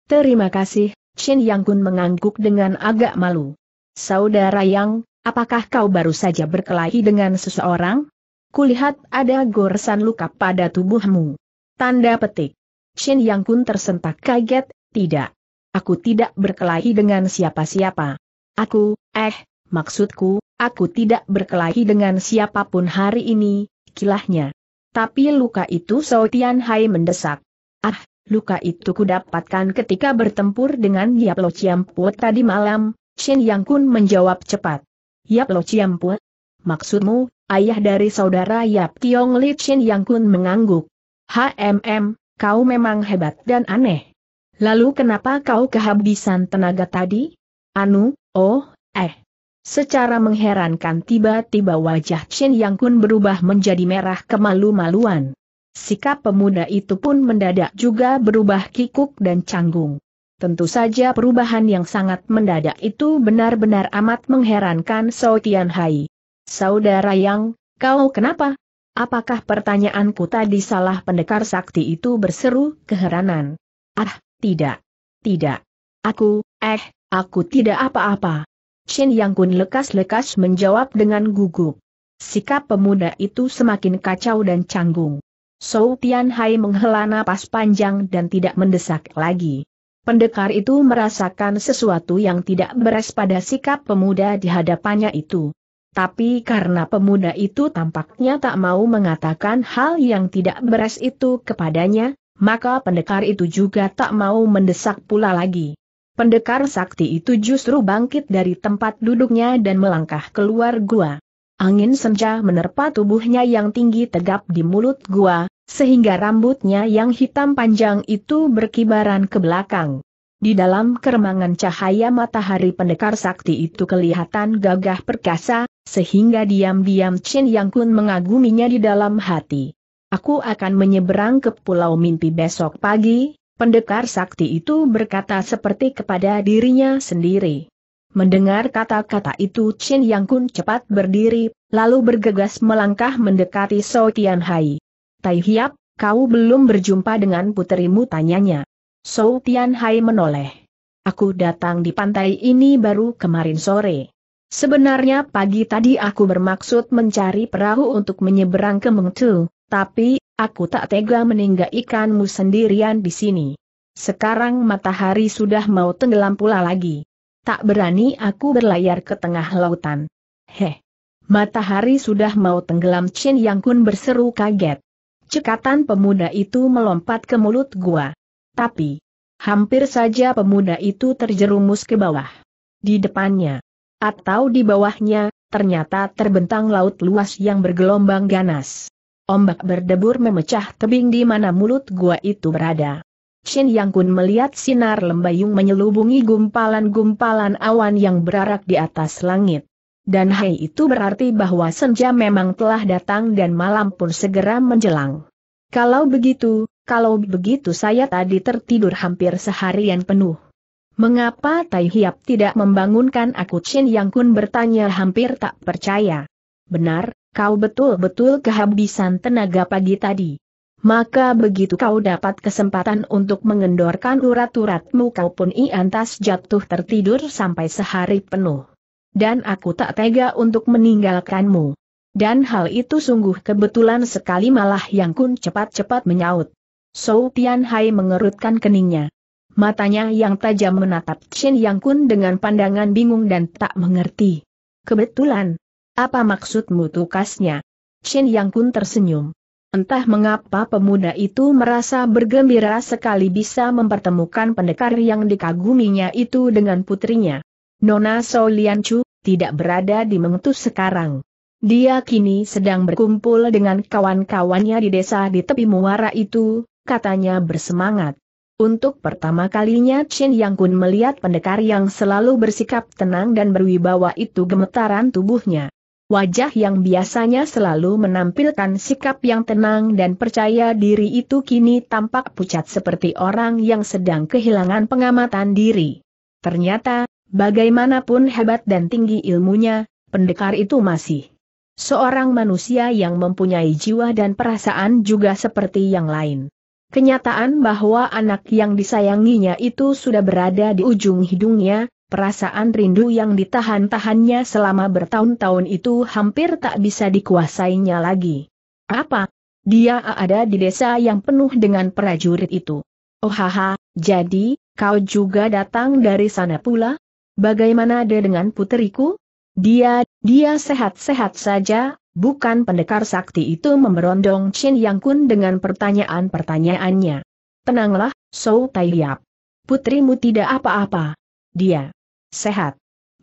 [SPEAKER 1] Terima kasih, Chen Yang Kun mengangguk dengan agak malu. Saudara Yang, apakah kau baru saja berkelahi dengan seseorang? Kulihat ada goresan luka pada tubuhmu. Tanda petik. Chen Yang Kun tersentak kaget, tidak. Aku tidak berkelahi dengan siapa-siapa. Aku, eh, maksudku, aku tidak berkelahi dengan siapapun hari ini, kilahnya. Tapi luka itu Sao Tian Hai mendesak. Ah, luka itu kudapatkan ketika bertempur dengan Yap Lo Ciampu tadi malam, Chen Yang Kun menjawab cepat. Yap Lo Ciampu? Maksudmu, ayah dari saudara Yap Tiong Li Chen Yang Kun mengangguk. HMM, kau memang hebat dan aneh. Lalu kenapa kau kehabisan tenaga tadi? Anu, Oh, eh. Secara mengherankan tiba-tiba wajah Chen Yang Kun berubah menjadi merah kemalu-maluan. Sikap pemuda itu pun mendadak juga berubah kikuk dan canggung. Tentu saja perubahan yang sangat mendadak itu benar-benar amat mengherankan Sao Tian Hai. Saudara Yang, kau kenapa? Apakah pertanyaanku tadi salah pendekar sakti itu berseru keheranan? Ah, tidak. Tidak. Aku, eh, Aku tidak apa-apa. Chen Yang Kun lekas-lekas menjawab dengan gugup. Sikap pemuda itu semakin kacau dan canggung. Sou Tian Hai menghela napas panjang dan tidak mendesak lagi. Pendekar itu merasakan sesuatu yang tidak beres pada sikap pemuda di hadapannya itu. Tapi karena pemuda itu tampaknya tak mau mengatakan hal yang tidak beres itu kepadanya, maka pendekar itu juga tak mau mendesak pula lagi. Pendekar sakti itu justru bangkit dari tempat duduknya dan melangkah keluar gua. Angin senja menerpa tubuhnya yang tinggi tegap di mulut gua, sehingga rambutnya yang hitam panjang itu berkibaran ke belakang. Di dalam keremangan cahaya matahari pendekar sakti itu kelihatan gagah perkasa, sehingga diam-diam Chen Yang Kun mengaguminya di dalam hati. Aku akan menyeberang ke Pulau Mimpi besok pagi, Pendekar sakti itu berkata seperti kepada dirinya sendiri. Mendengar kata-kata itu Chen Yang Kun cepat berdiri, lalu bergegas melangkah mendekati So Tian Hai. Tai Hiap, kau belum berjumpa dengan puterimu tanyanya. So Tian Hai menoleh. Aku datang di pantai ini baru kemarin sore. Sebenarnya pagi tadi aku bermaksud mencari perahu untuk menyeberang ke Mengtu, tapi, aku tak tega meninggal ikanmu sendirian di sini. Sekarang matahari sudah mau tenggelam pula lagi. Tak berani aku berlayar ke tengah lautan. Heh. Matahari sudah mau tenggelam Chen Yang Kun berseru kaget. Cekatan pemuda itu melompat ke mulut gua. Tapi, hampir saja pemuda itu terjerumus ke bawah. Di depannya, atau di bawahnya, ternyata terbentang laut luas yang bergelombang ganas. Ombak berdebur memecah tebing di mana mulut gua itu berada. Chin Yang Kun melihat sinar lembayung menyelubungi gumpalan-gumpalan awan yang berarak di atas langit. Dan hai itu berarti bahwa senja memang telah datang dan malam pun segera menjelang. Kalau begitu, kalau begitu saya tadi tertidur hampir seharian penuh. Mengapa Tai Hiap tidak membangunkan aku Chin Yang Kun bertanya hampir tak percaya. Benar, kau betul-betul kehabisan tenaga pagi tadi. Maka begitu kau dapat kesempatan untuk mengendorkan urat-uratmu kau pun iantas jatuh tertidur sampai sehari penuh. Dan aku tak tega untuk meninggalkanmu. Dan hal itu sungguh kebetulan sekali malah yang kun cepat-cepat menyaut. Sou Tian Hai mengerutkan keningnya. Matanya yang tajam menatap Chin Yang Kun dengan pandangan bingung dan tak mengerti. Kebetulan, apa maksudmu tukasnya? Chen Yang Kun tersenyum. Entah mengapa pemuda itu merasa bergembira sekali bisa mempertemukan pendekar yang dikaguminya itu dengan putrinya. Nona Lian Chu, tidak berada di mengetus sekarang. Dia kini sedang berkumpul dengan kawan-kawannya di desa di tepi muara itu, katanya bersemangat. Untuk pertama kalinya Chen Yang Kun melihat pendekar yang selalu bersikap tenang dan berwibawa itu gemetaran tubuhnya. Wajah yang biasanya selalu menampilkan sikap yang tenang dan percaya diri itu kini tampak pucat seperti orang yang sedang kehilangan pengamatan diri. Ternyata, bagaimanapun hebat dan tinggi ilmunya, pendekar itu masih seorang manusia yang mempunyai jiwa dan perasaan juga seperti yang lain. Kenyataan bahwa anak yang disayanginya itu sudah berada di ujung hidungnya, Perasaan rindu yang ditahan-tahannya selama bertahun-tahun itu hampir tak bisa dikuasainya lagi. Apa? Dia ada di desa yang penuh dengan prajurit itu. Oh haha, jadi, kau juga datang dari sana pula? Bagaimana dia dengan puteriku? Dia, dia sehat-sehat saja, bukan pendekar sakti itu memberondong Chin Yang Kun dengan pertanyaan-pertanyaannya. Tenanglah, Sou Tai Yap. Putrimu tidak apa-apa. Dia Sehat.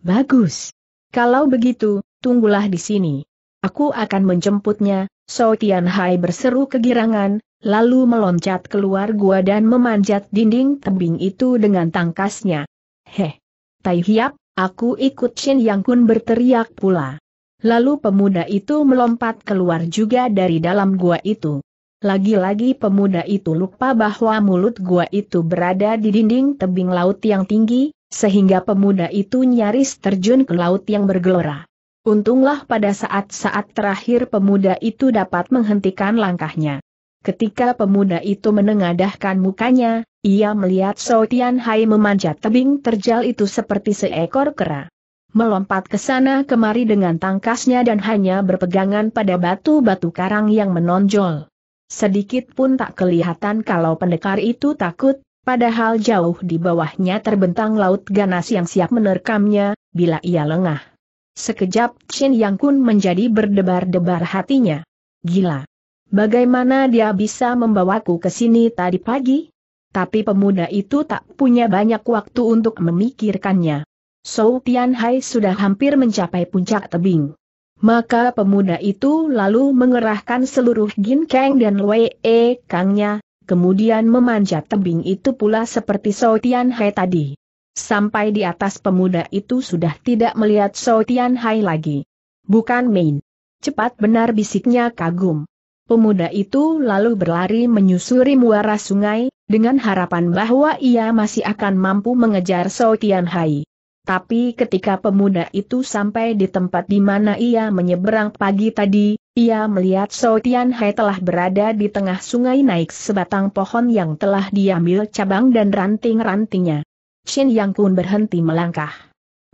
[SPEAKER 1] Bagus. Kalau begitu, tunggulah di sini. Aku akan menjemputnya, So Tian Hai berseru kegirangan, lalu meloncat keluar gua dan memanjat dinding tebing itu dengan tangkasnya. Heh. Tai Hiap, aku ikut Shin Yang Kun berteriak pula. Lalu pemuda itu melompat keluar juga dari dalam gua itu. Lagi-lagi pemuda itu lupa bahwa mulut gua itu berada di dinding tebing laut yang tinggi, sehingga pemuda itu nyaris terjun ke laut yang bergelora. Untunglah pada saat-saat terakhir pemuda itu dapat menghentikan langkahnya. Ketika pemuda itu menengadahkan mukanya, ia melihat Tian Hai memanjat tebing terjal itu seperti seekor kera. Melompat ke sana kemari dengan tangkasnya dan hanya berpegangan pada batu-batu karang yang menonjol. Sedikit pun tak kelihatan kalau pendekar itu takut, Padahal jauh di bawahnya terbentang laut ganas yang siap menerkamnya, bila ia lengah. Sekejap Chen Yang Kun menjadi berdebar-debar hatinya. Gila. Bagaimana dia bisa membawaku ke sini tadi pagi? Tapi pemuda itu tak punya banyak waktu untuk memikirkannya. Sou Tian Hai sudah hampir mencapai puncak tebing. Maka pemuda itu lalu mengerahkan seluruh Gin Kang dan Wei E Kangnya, kemudian memanjat tebing itu pula seperti So Tian Hai tadi. Sampai di atas pemuda itu sudah tidak melihat So Tian Hai lagi. Bukan main. Cepat benar bisiknya kagum. Pemuda itu lalu berlari menyusuri muara sungai, dengan harapan bahwa ia masih akan mampu mengejar So Tian Hai. Tapi ketika pemuda itu sampai di tempat di mana ia menyeberang pagi tadi, ia melihat So Tian Hai telah berada di tengah sungai naik sebatang pohon yang telah diambil cabang dan ranting-rantingnya. Shin Yang Kun berhenti melangkah.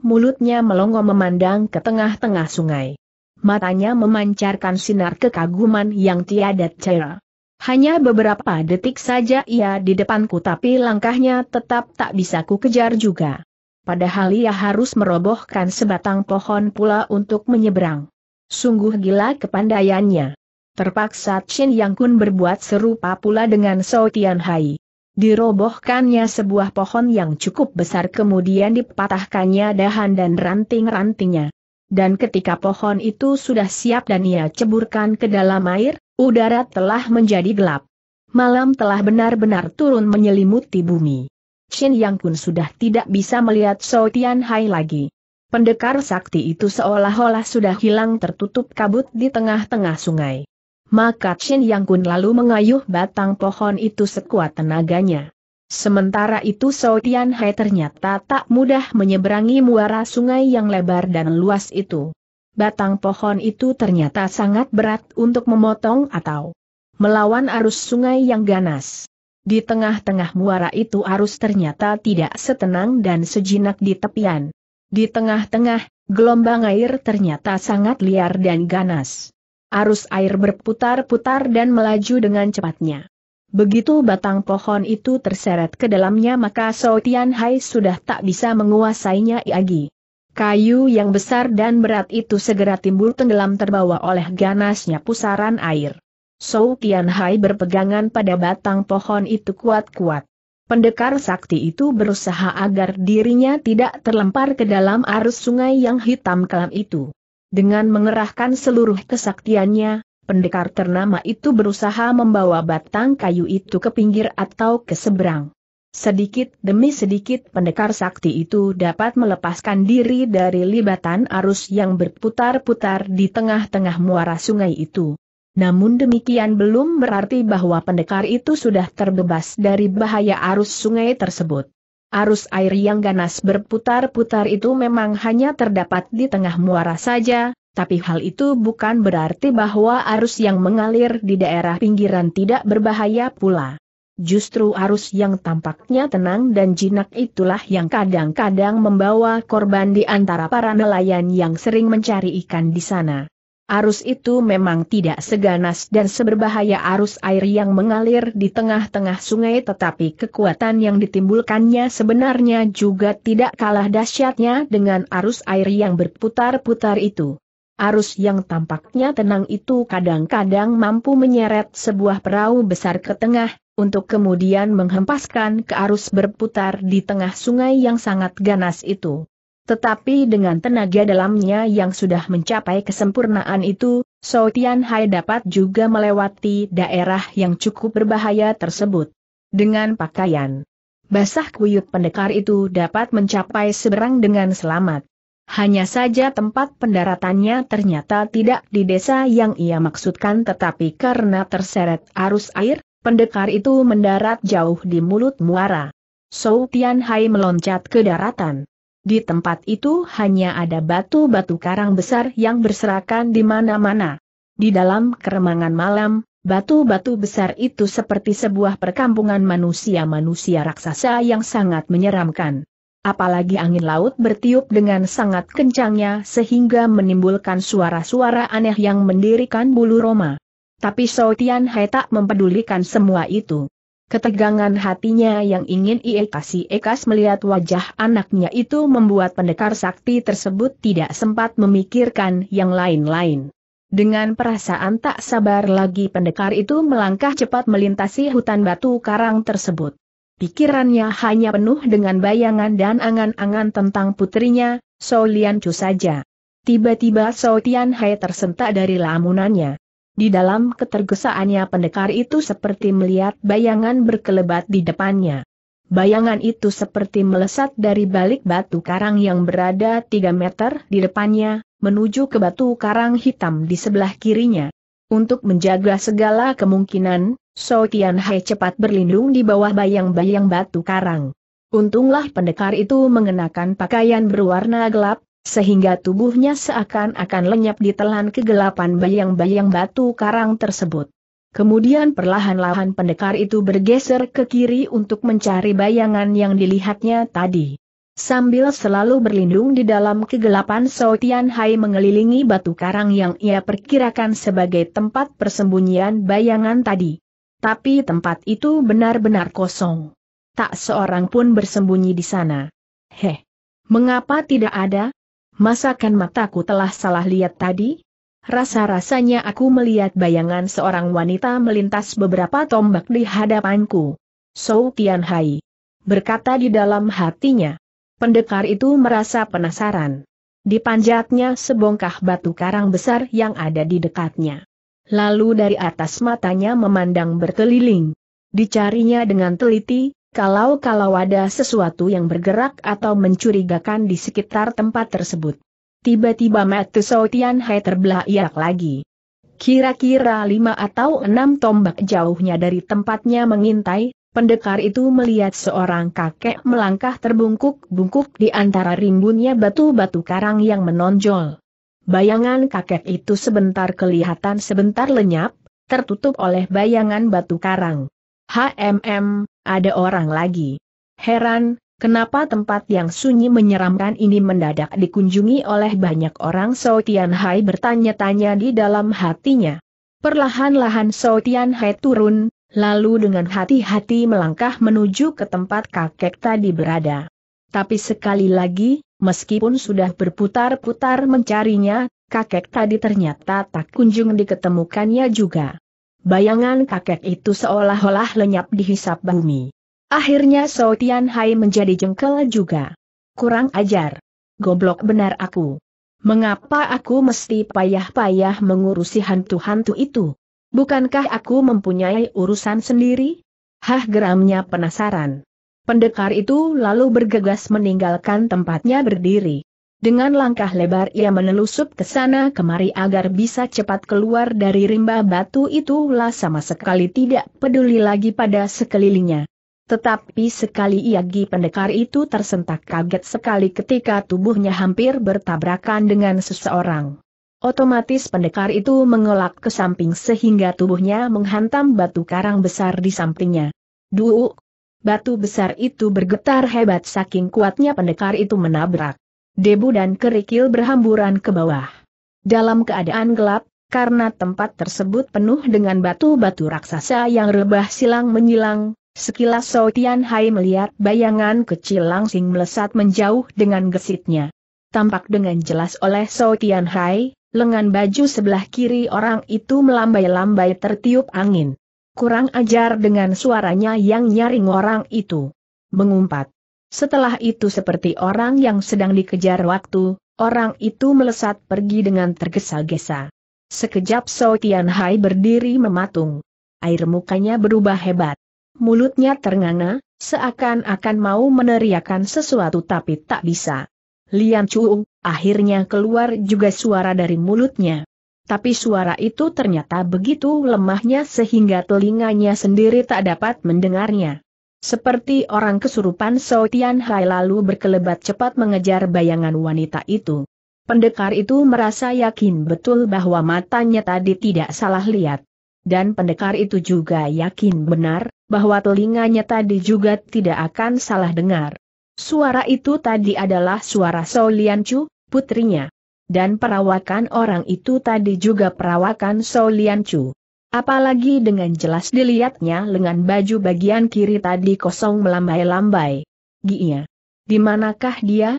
[SPEAKER 1] Mulutnya melongo memandang ke tengah-tengah sungai. Matanya memancarkan sinar kekaguman yang tiada cara. Hanya beberapa detik saja ia di depanku tapi langkahnya tetap tak bisa ku kejar juga padahal ia harus merobohkan sebatang pohon pula untuk menyeberang. Sungguh gila kepandaiannya. Terpaksa Chen Yang Kun berbuat serupa pula dengan Sao Tian Hai. Dirobohkannya sebuah pohon yang cukup besar kemudian dipatahkannya dahan dan ranting-rantingnya. Dan ketika pohon itu sudah siap dan ia ceburkan ke dalam air, udara telah menjadi gelap. Malam telah benar-benar turun menyelimuti bumi. Chin Yang Kun sudah tidak bisa melihat So Tian Hai lagi. Pendekar sakti itu seolah-olah sudah hilang tertutup kabut di tengah-tengah sungai. Maka Chin Yang Kun lalu mengayuh batang pohon itu sekuat tenaganya. Sementara itu So Tian Hai ternyata tak mudah menyeberangi muara sungai yang lebar dan luas itu. Batang pohon itu ternyata sangat berat untuk memotong atau melawan arus sungai yang ganas. Di tengah-tengah muara itu arus ternyata tidak setenang dan sejinak di tepian. Di tengah-tengah, gelombang air ternyata sangat liar dan ganas. Arus air berputar-putar dan melaju dengan cepatnya. Begitu batang pohon itu terseret ke dalamnya maka Sou Tian Hai sudah tak bisa menguasainya lagi. Kayu yang besar dan berat itu segera timbul tenggelam terbawa oleh ganasnya pusaran air. Sou Tian Hai berpegangan pada batang pohon itu kuat-kuat. Pendekar sakti itu berusaha agar dirinya tidak terlempar ke dalam arus sungai yang hitam kelam itu. Dengan mengerahkan seluruh kesaktiannya, pendekar ternama itu berusaha membawa batang kayu itu ke pinggir atau ke seberang. Sedikit demi sedikit pendekar sakti itu dapat melepaskan diri dari libatan arus yang berputar-putar di tengah-tengah muara sungai itu. Namun demikian belum berarti bahwa pendekar itu sudah terbebas dari bahaya arus sungai tersebut. Arus air yang ganas berputar-putar itu memang hanya terdapat di tengah muara saja, tapi hal itu bukan berarti bahwa arus yang mengalir di daerah pinggiran tidak berbahaya pula. Justru arus yang tampaknya tenang dan jinak itulah yang kadang-kadang membawa korban di antara para nelayan yang sering mencari ikan di sana. Arus itu memang tidak seganas dan seberbahaya arus air yang mengalir di tengah-tengah sungai tetapi kekuatan yang ditimbulkannya sebenarnya juga tidak kalah dahsyatnya dengan arus air yang berputar-putar itu. Arus yang tampaknya tenang itu kadang-kadang mampu menyeret sebuah perahu besar ke tengah, untuk kemudian menghempaskan ke arus berputar di tengah sungai yang sangat ganas itu. Tetapi dengan tenaga dalamnya yang sudah mencapai kesempurnaan itu, So Tian Hai dapat juga melewati daerah yang cukup berbahaya tersebut. Dengan pakaian basah kuyup pendekar itu dapat mencapai seberang dengan selamat. Hanya saja tempat pendaratannya ternyata tidak di desa yang ia maksudkan tetapi karena terseret arus air, pendekar itu mendarat jauh di mulut muara. So Tian Hai meloncat ke daratan. Di tempat itu hanya ada batu-batu karang besar yang berserakan di mana-mana. Di dalam keremangan malam, batu-batu besar itu seperti sebuah perkampungan manusia-manusia raksasa yang sangat menyeramkan. Apalagi angin laut bertiup dengan sangat kencangnya sehingga menimbulkan suara-suara aneh yang mendirikan bulu Roma. Tapi Sotian Hai tak mempedulikan semua itu. Ketegangan hatinya yang ingin Iekasi Ekas melihat wajah anaknya itu membuat pendekar sakti tersebut tidak sempat memikirkan yang lain-lain. Dengan perasaan tak sabar lagi pendekar itu melangkah cepat melintasi hutan batu karang tersebut. Pikirannya hanya penuh dengan bayangan dan angan-angan tentang putrinya, Solian Chu saja. Tiba-tiba Sotian Hai tersentak dari lamunannya. Di dalam ketergesaannya pendekar itu seperti melihat bayangan berkelebat di depannya. Bayangan itu seperti melesat dari balik batu karang yang berada 3 meter di depannya, menuju ke batu karang hitam di sebelah kirinya. Untuk menjaga segala kemungkinan, So Tian cepat berlindung di bawah bayang-bayang batu karang. Untunglah pendekar itu mengenakan pakaian berwarna gelap, sehingga tubuhnya seakan-akan lenyap ditelan kegelapan bayang-bayang batu karang tersebut. Kemudian perlahan-lahan pendekar itu bergeser ke kiri untuk mencari bayangan yang dilihatnya tadi. Sambil selalu berlindung di dalam kegelapan Sao Hai mengelilingi batu karang yang ia perkirakan sebagai tempat persembunyian bayangan tadi. Tapi tempat itu benar-benar kosong. Tak seorang pun bersembunyi di sana. Heh, mengapa tidak ada? Masakan mataku telah salah lihat tadi? Rasa-rasanya aku melihat bayangan seorang wanita melintas beberapa tombak di hadapanku. Sou Tianhai. Berkata di dalam hatinya. Pendekar itu merasa penasaran. Dipanjatnya sebongkah batu karang besar yang ada di dekatnya. Lalu dari atas matanya memandang berkeliling. Dicarinya dengan teliti, kalau-kalau ada sesuatu yang bergerak atau mencurigakan di sekitar tempat tersebut. Tiba-tiba Matu Soutian Hai terbelayak lagi. Kira-kira lima atau enam tombak jauhnya dari tempatnya mengintai, pendekar itu melihat seorang kakek melangkah terbungkuk-bungkuk di antara rimbunnya batu-batu karang yang menonjol. Bayangan kakek itu sebentar kelihatan sebentar lenyap, tertutup oleh bayangan batu karang. HMM, ada orang lagi. Heran, Kenapa tempat yang sunyi menyeramkan ini mendadak dikunjungi oleh banyak orang So Tian Hai bertanya-tanya di dalam hatinya. Perlahan-lahan So Tian Hai turun, lalu dengan hati-hati melangkah menuju ke tempat kakek tadi berada. Tapi sekali lagi, meskipun sudah berputar-putar mencarinya, kakek tadi ternyata tak kunjung diketemukannya juga bayangan kakek itu seolah-olah lenyap dihisap bumi. Akhirnya Sao Tian Hai menjadi jengkel juga. Kurang ajar. Goblok benar aku. Mengapa aku mesti payah-payah mengurusi hantu-hantu itu? Bukankah aku mempunyai urusan sendiri? Hah geramnya penasaran. Pendekar itu lalu bergegas meninggalkan tempatnya berdiri. Dengan langkah lebar ia menelusup ke sana kemari agar bisa cepat keluar dari rimba batu itulah sama sekali tidak peduli lagi pada sekelilingnya. Tetapi sekali Iagi pendekar itu tersentak kaget sekali ketika tubuhnya hampir bertabrakan dengan seseorang. Otomatis pendekar itu mengelak ke samping sehingga tubuhnya menghantam batu karang besar di sampingnya. Duuk! Batu besar itu bergetar hebat saking kuatnya pendekar itu menabrak debu dan kerikil berhamburan ke bawah. Dalam keadaan gelap, karena tempat tersebut penuh dengan batu-batu raksasa yang rebah silang menyilang, sekilas Sao Tian Hai melihat bayangan kecil langsing melesat menjauh dengan gesitnya. Tampak dengan jelas oleh Sao Tian Hai, lengan baju sebelah kiri orang itu melambai-lambai tertiup angin. Kurang ajar dengan suaranya yang nyaring orang itu. Mengumpat. Setelah itu seperti orang yang sedang dikejar waktu, orang itu melesat pergi dengan tergesa-gesa. Sekejap So Tian Hai berdiri mematung. Air mukanya berubah hebat. Mulutnya ternganga, seakan-akan mau meneriakan sesuatu tapi tak bisa. Lian Chu, akhirnya keluar juga suara dari mulutnya. Tapi suara itu ternyata begitu lemahnya sehingga telinganya sendiri tak dapat mendengarnya. Seperti orang kesurupan So Tian Hai lalu berkelebat cepat mengejar bayangan wanita itu. Pendekar itu merasa yakin betul bahwa matanya tadi tidak salah lihat. Dan pendekar itu juga yakin benar, bahwa telinganya tadi juga tidak akan salah dengar. Suara itu tadi adalah suara So Lian Chu, putrinya. Dan perawakan orang itu tadi juga perawakan So Lian Chu. Apalagi dengan jelas dilihatnya lengan baju bagian kiri tadi kosong melambai-lambai. Gia. Di manakah dia?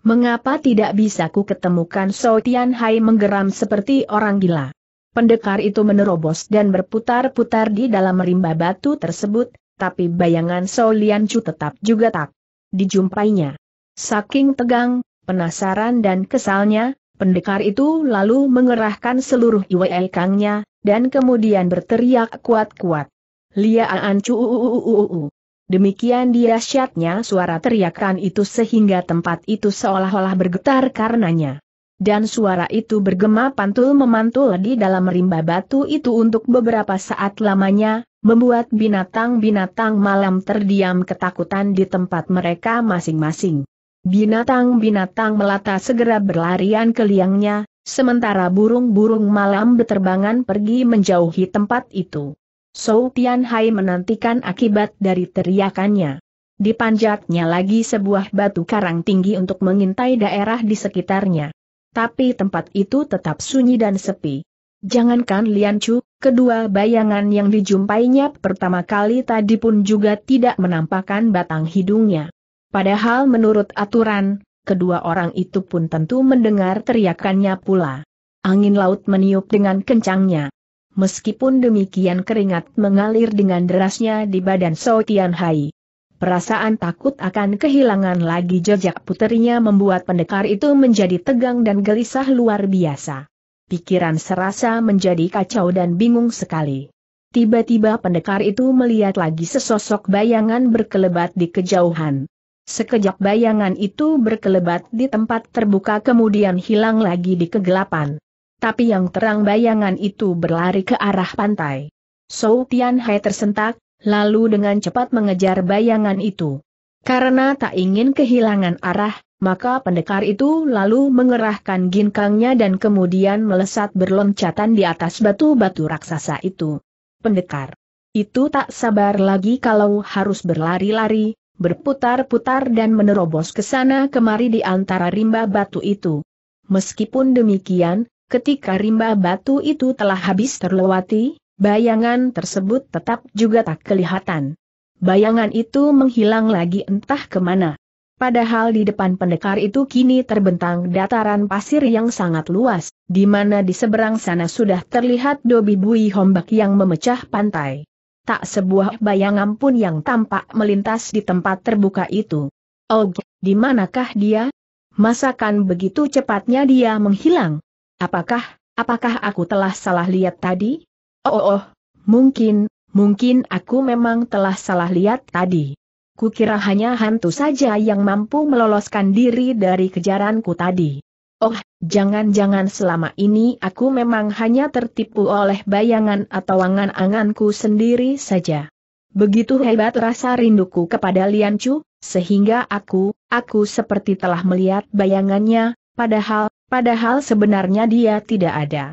[SPEAKER 1] Mengapa tidak bisa ku ketemukan So Tian Hai menggeram seperti orang gila? Pendekar itu menerobos dan berputar-putar di dalam rimba batu tersebut, tapi bayangan So Lian Chu tetap juga tak dijumpainya. Saking tegang, penasaran dan kesalnya, Pendekar itu lalu mengerahkan seluruh IWL kangnya, dan kemudian berteriak kuat-kuat. Lia u u Demikian dahsyatnya suara teriakan itu sehingga tempat itu seolah-olah bergetar karenanya. Dan suara itu bergema pantul memantul di dalam rimba batu itu untuk beberapa saat lamanya, membuat binatang-binatang malam terdiam ketakutan di tempat mereka masing-masing. Binatang-binatang melata segera berlarian ke liangnya, sementara burung-burung malam berterbangan pergi menjauhi tempat itu. Sou Tianhai menantikan akibat dari teriakannya. Dipanjatnya lagi sebuah batu karang tinggi untuk mengintai daerah di sekitarnya. Tapi tempat itu tetap sunyi dan sepi. Jangankan Lian Chu, kedua bayangan yang dijumpainya pertama kali tadi pun juga tidak menampakkan batang hidungnya. Padahal menurut aturan, kedua orang itu pun tentu mendengar teriakannya pula. Angin laut meniup dengan kencangnya. Meskipun demikian keringat mengalir dengan derasnya di badan So Tian Hai. Perasaan takut akan kehilangan lagi jejak puterinya membuat pendekar itu menjadi tegang dan gelisah luar biasa. Pikiran serasa menjadi kacau dan bingung sekali. Tiba-tiba pendekar itu melihat lagi sesosok bayangan berkelebat di kejauhan. Sekejap bayangan itu berkelebat di tempat terbuka kemudian hilang lagi di kegelapan. Tapi yang terang bayangan itu berlari ke arah pantai. Sou Tian tersentak, lalu dengan cepat mengejar bayangan itu. Karena tak ingin kehilangan arah, maka pendekar itu lalu mengerahkan ginkangnya dan kemudian melesat berloncatan di atas batu-batu raksasa itu. Pendekar itu tak sabar lagi kalau harus berlari-lari, berputar-putar dan menerobos ke sana kemari di antara rimba batu itu. Meskipun demikian, ketika rimba batu itu telah habis terlewati, bayangan tersebut tetap juga tak kelihatan. Bayangan itu menghilang lagi entah kemana. Padahal di depan pendekar itu kini terbentang dataran pasir yang sangat luas, di mana di seberang sana sudah terlihat dobi bui hombak yang memecah pantai tak sebuah bayangan pun yang tampak melintas di tempat terbuka itu. Oh, di manakah dia? Masakan begitu cepatnya dia menghilang? Apakah, apakah aku telah salah lihat tadi? Oh, oh, oh mungkin, mungkin aku memang telah salah lihat tadi. Kukira hanya hantu saja yang mampu meloloskan diri dari kejaranku tadi. Oh, jangan-jangan selama ini aku memang hanya tertipu oleh bayangan atau angan-anganku sendiri saja. Begitu hebat rasa rinduku kepada Lian Chu, sehingga aku, aku seperti telah melihat bayangannya, padahal, padahal sebenarnya dia tidak ada.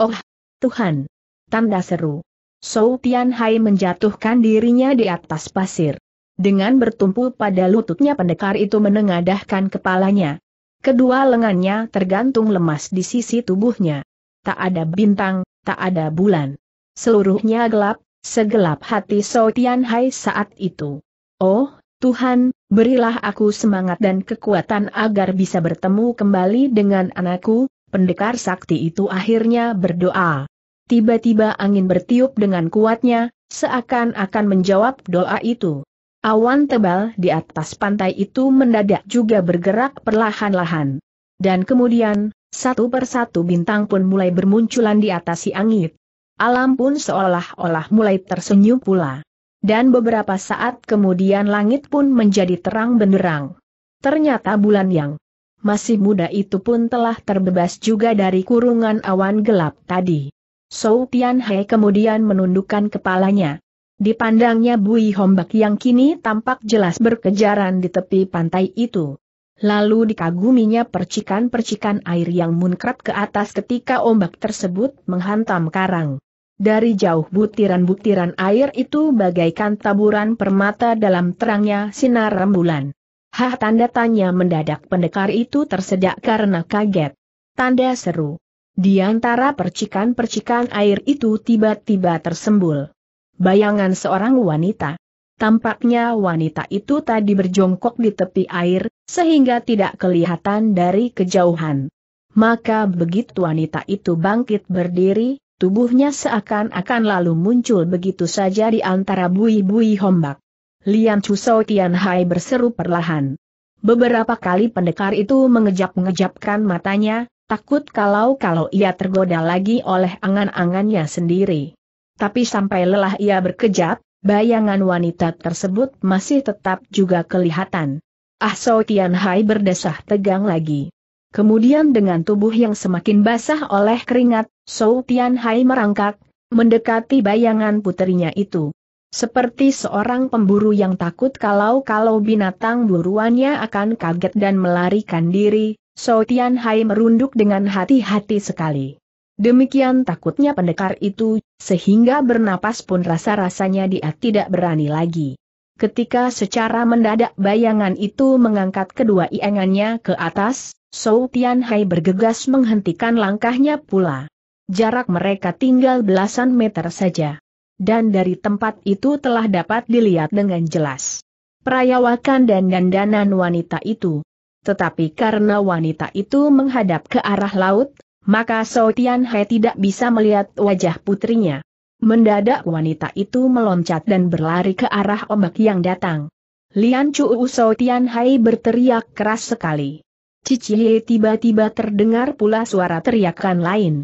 [SPEAKER 1] Oh, Tuhan! Tanda seru. Sou Hai menjatuhkan dirinya di atas pasir. Dengan bertumpu pada lututnya pendekar itu menengadahkan kepalanya. Kedua lengannya tergantung lemas di sisi tubuhnya. Tak ada bintang, tak ada bulan. Seluruhnya gelap, segelap hati So Tian Hai saat itu. Oh, Tuhan, berilah aku semangat dan kekuatan agar bisa bertemu kembali dengan anakku, pendekar sakti itu akhirnya berdoa. Tiba-tiba angin bertiup dengan kuatnya, seakan-akan menjawab doa itu. Awan tebal di atas pantai itu mendadak juga bergerak perlahan-lahan. Dan kemudian, satu persatu bintang pun mulai bermunculan di atas si angit. Alam pun seolah-olah mulai tersenyum pula. Dan beberapa saat kemudian langit pun menjadi terang benderang. Ternyata bulan yang masih muda itu pun telah terbebas juga dari kurungan awan gelap tadi. Sou Tian kemudian menundukkan kepalanya. Dipandangnya bui hombak yang kini tampak jelas berkejaran di tepi pantai itu. Lalu dikaguminya percikan-percikan air yang munkrat ke atas ketika ombak tersebut menghantam karang. Dari jauh butiran-butiran air itu bagaikan taburan permata dalam terangnya sinar rembulan. Hah tanda tanya mendadak pendekar itu tersedak karena kaget. Tanda seru. Di antara percikan-percikan air itu tiba-tiba tersembul bayangan seorang wanita. Tampaknya wanita itu tadi berjongkok di tepi air, sehingga tidak kelihatan dari kejauhan. Maka begitu wanita itu bangkit berdiri, tubuhnya seakan-akan lalu muncul begitu saja di antara bui-bui hombak. Lian Sao Tian Hai berseru perlahan. Beberapa kali pendekar itu mengejap-ngejapkan matanya, takut kalau-kalau ia tergoda lagi oleh angan-angannya sendiri. Tapi sampai lelah ia berkejap, bayangan wanita tersebut masih tetap juga kelihatan. Ah So Tian Hai berdesah tegang lagi. Kemudian dengan tubuh yang semakin basah oleh keringat, So Tian Hai merangkak, mendekati bayangan puterinya itu. Seperti seorang pemburu yang takut kalau-kalau binatang buruannya akan kaget dan melarikan diri, So Tian Hai merunduk dengan hati-hati sekali. Demikian takutnya pendekar itu, sehingga bernapas pun rasa-rasanya dia tidak berani lagi. Ketika secara mendadak bayangan itu mengangkat kedua iengannya ke atas, Sou Tianhai bergegas menghentikan langkahnya pula. Jarak mereka tinggal belasan meter saja. Dan dari tempat itu telah dapat dilihat dengan jelas perayawakan dan dandanan wanita itu. Tetapi karena wanita itu menghadap ke arah laut, maka So Tian He tidak bisa melihat wajah putrinya. Mendadak wanita itu meloncat dan berlari ke arah ombak yang datang. Lian Chu So Tian Hai berteriak keras sekali. Cicihe tiba-tiba terdengar pula suara teriakan lain.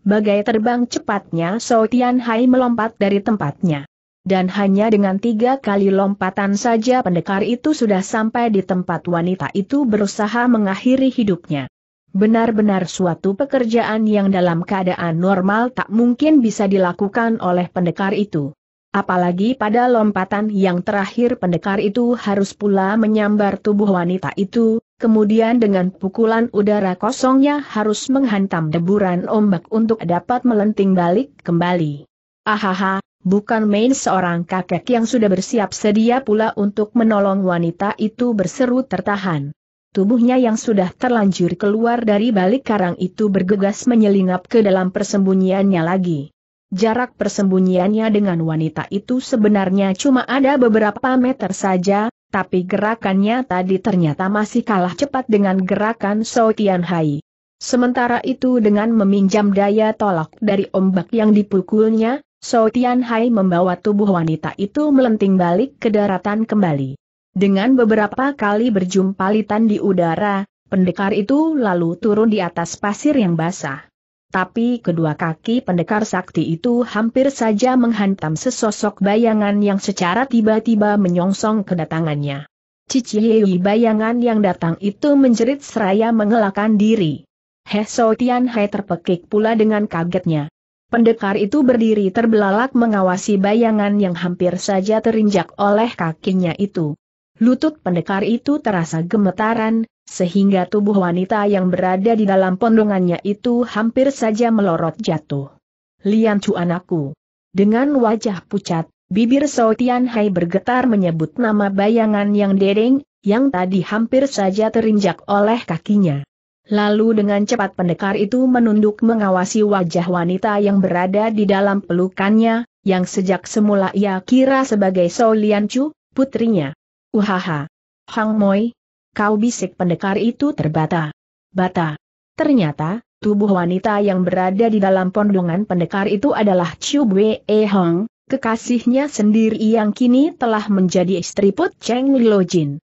[SPEAKER 1] Bagai terbang cepatnya So Tian Hai melompat dari tempatnya. Dan hanya dengan tiga kali lompatan saja pendekar itu sudah sampai di tempat wanita itu berusaha mengakhiri hidupnya. Benar-benar suatu pekerjaan yang dalam keadaan normal tak mungkin bisa dilakukan oleh pendekar itu. Apalagi pada lompatan yang terakhir pendekar itu harus pula menyambar tubuh wanita itu, kemudian dengan pukulan udara kosongnya harus menghantam deburan ombak untuk dapat melenting balik kembali. Ahaha, bukan main seorang kakek yang sudah bersiap sedia pula untuk menolong wanita itu berseru tertahan. Tubuhnya yang sudah terlanjur keluar dari balik karang itu bergegas menyelinap ke dalam persembunyiannya lagi. Jarak persembunyiannya dengan wanita itu sebenarnya cuma ada beberapa meter saja, tapi gerakannya tadi ternyata masih kalah cepat dengan gerakan So Tian Hai. Sementara itu dengan meminjam daya tolak dari ombak yang dipukulnya, So Tian Hai membawa tubuh wanita itu melenting balik ke daratan kembali. Dengan beberapa kali berjumpa litan di udara, pendekar itu lalu turun di atas pasir yang basah. Tapi kedua kaki pendekar sakti itu hampir saja menghantam sesosok bayangan yang secara tiba-tiba menyongsong kedatangannya. Cici Cicihei bayangan yang datang itu menjerit seraya mengelakkan diri. He Tian Hai terpekik pula dengan kagetnya. Pendekar itu berdiri terbelalak mengawasi bayangan yang hampir saja terinjak oleh kakinya itu. Lutut pendekar itu terasa gemetaran, sehingga tubuh wanita yang berada di dalam pondongannya itu hampir saja melorot jatuh. Lian Chu anakku. Dengan wajah pucat, bibir Sao Tian Hai bergetar menyebut nama bayangan yang dering, yang tadi hampir saja terinjak oleh kakinya. Lalu dengan cepat pendekar itu menunduk mengawasi wajah wanita yang berada di dalam pelukannya, yang sejak semula ia kira sebagai Lian Chu, putrinya. Uhaha. Hang Moi, kau bisik pendekar itu terbata. Bata. Ternyata, tubuh wanita yang berada di dalam pondongan pendekar itu adalah Chiu Bwe e Hong, kekasihnya sendiri yang kini telah menjadi istri Put Cheng Jin.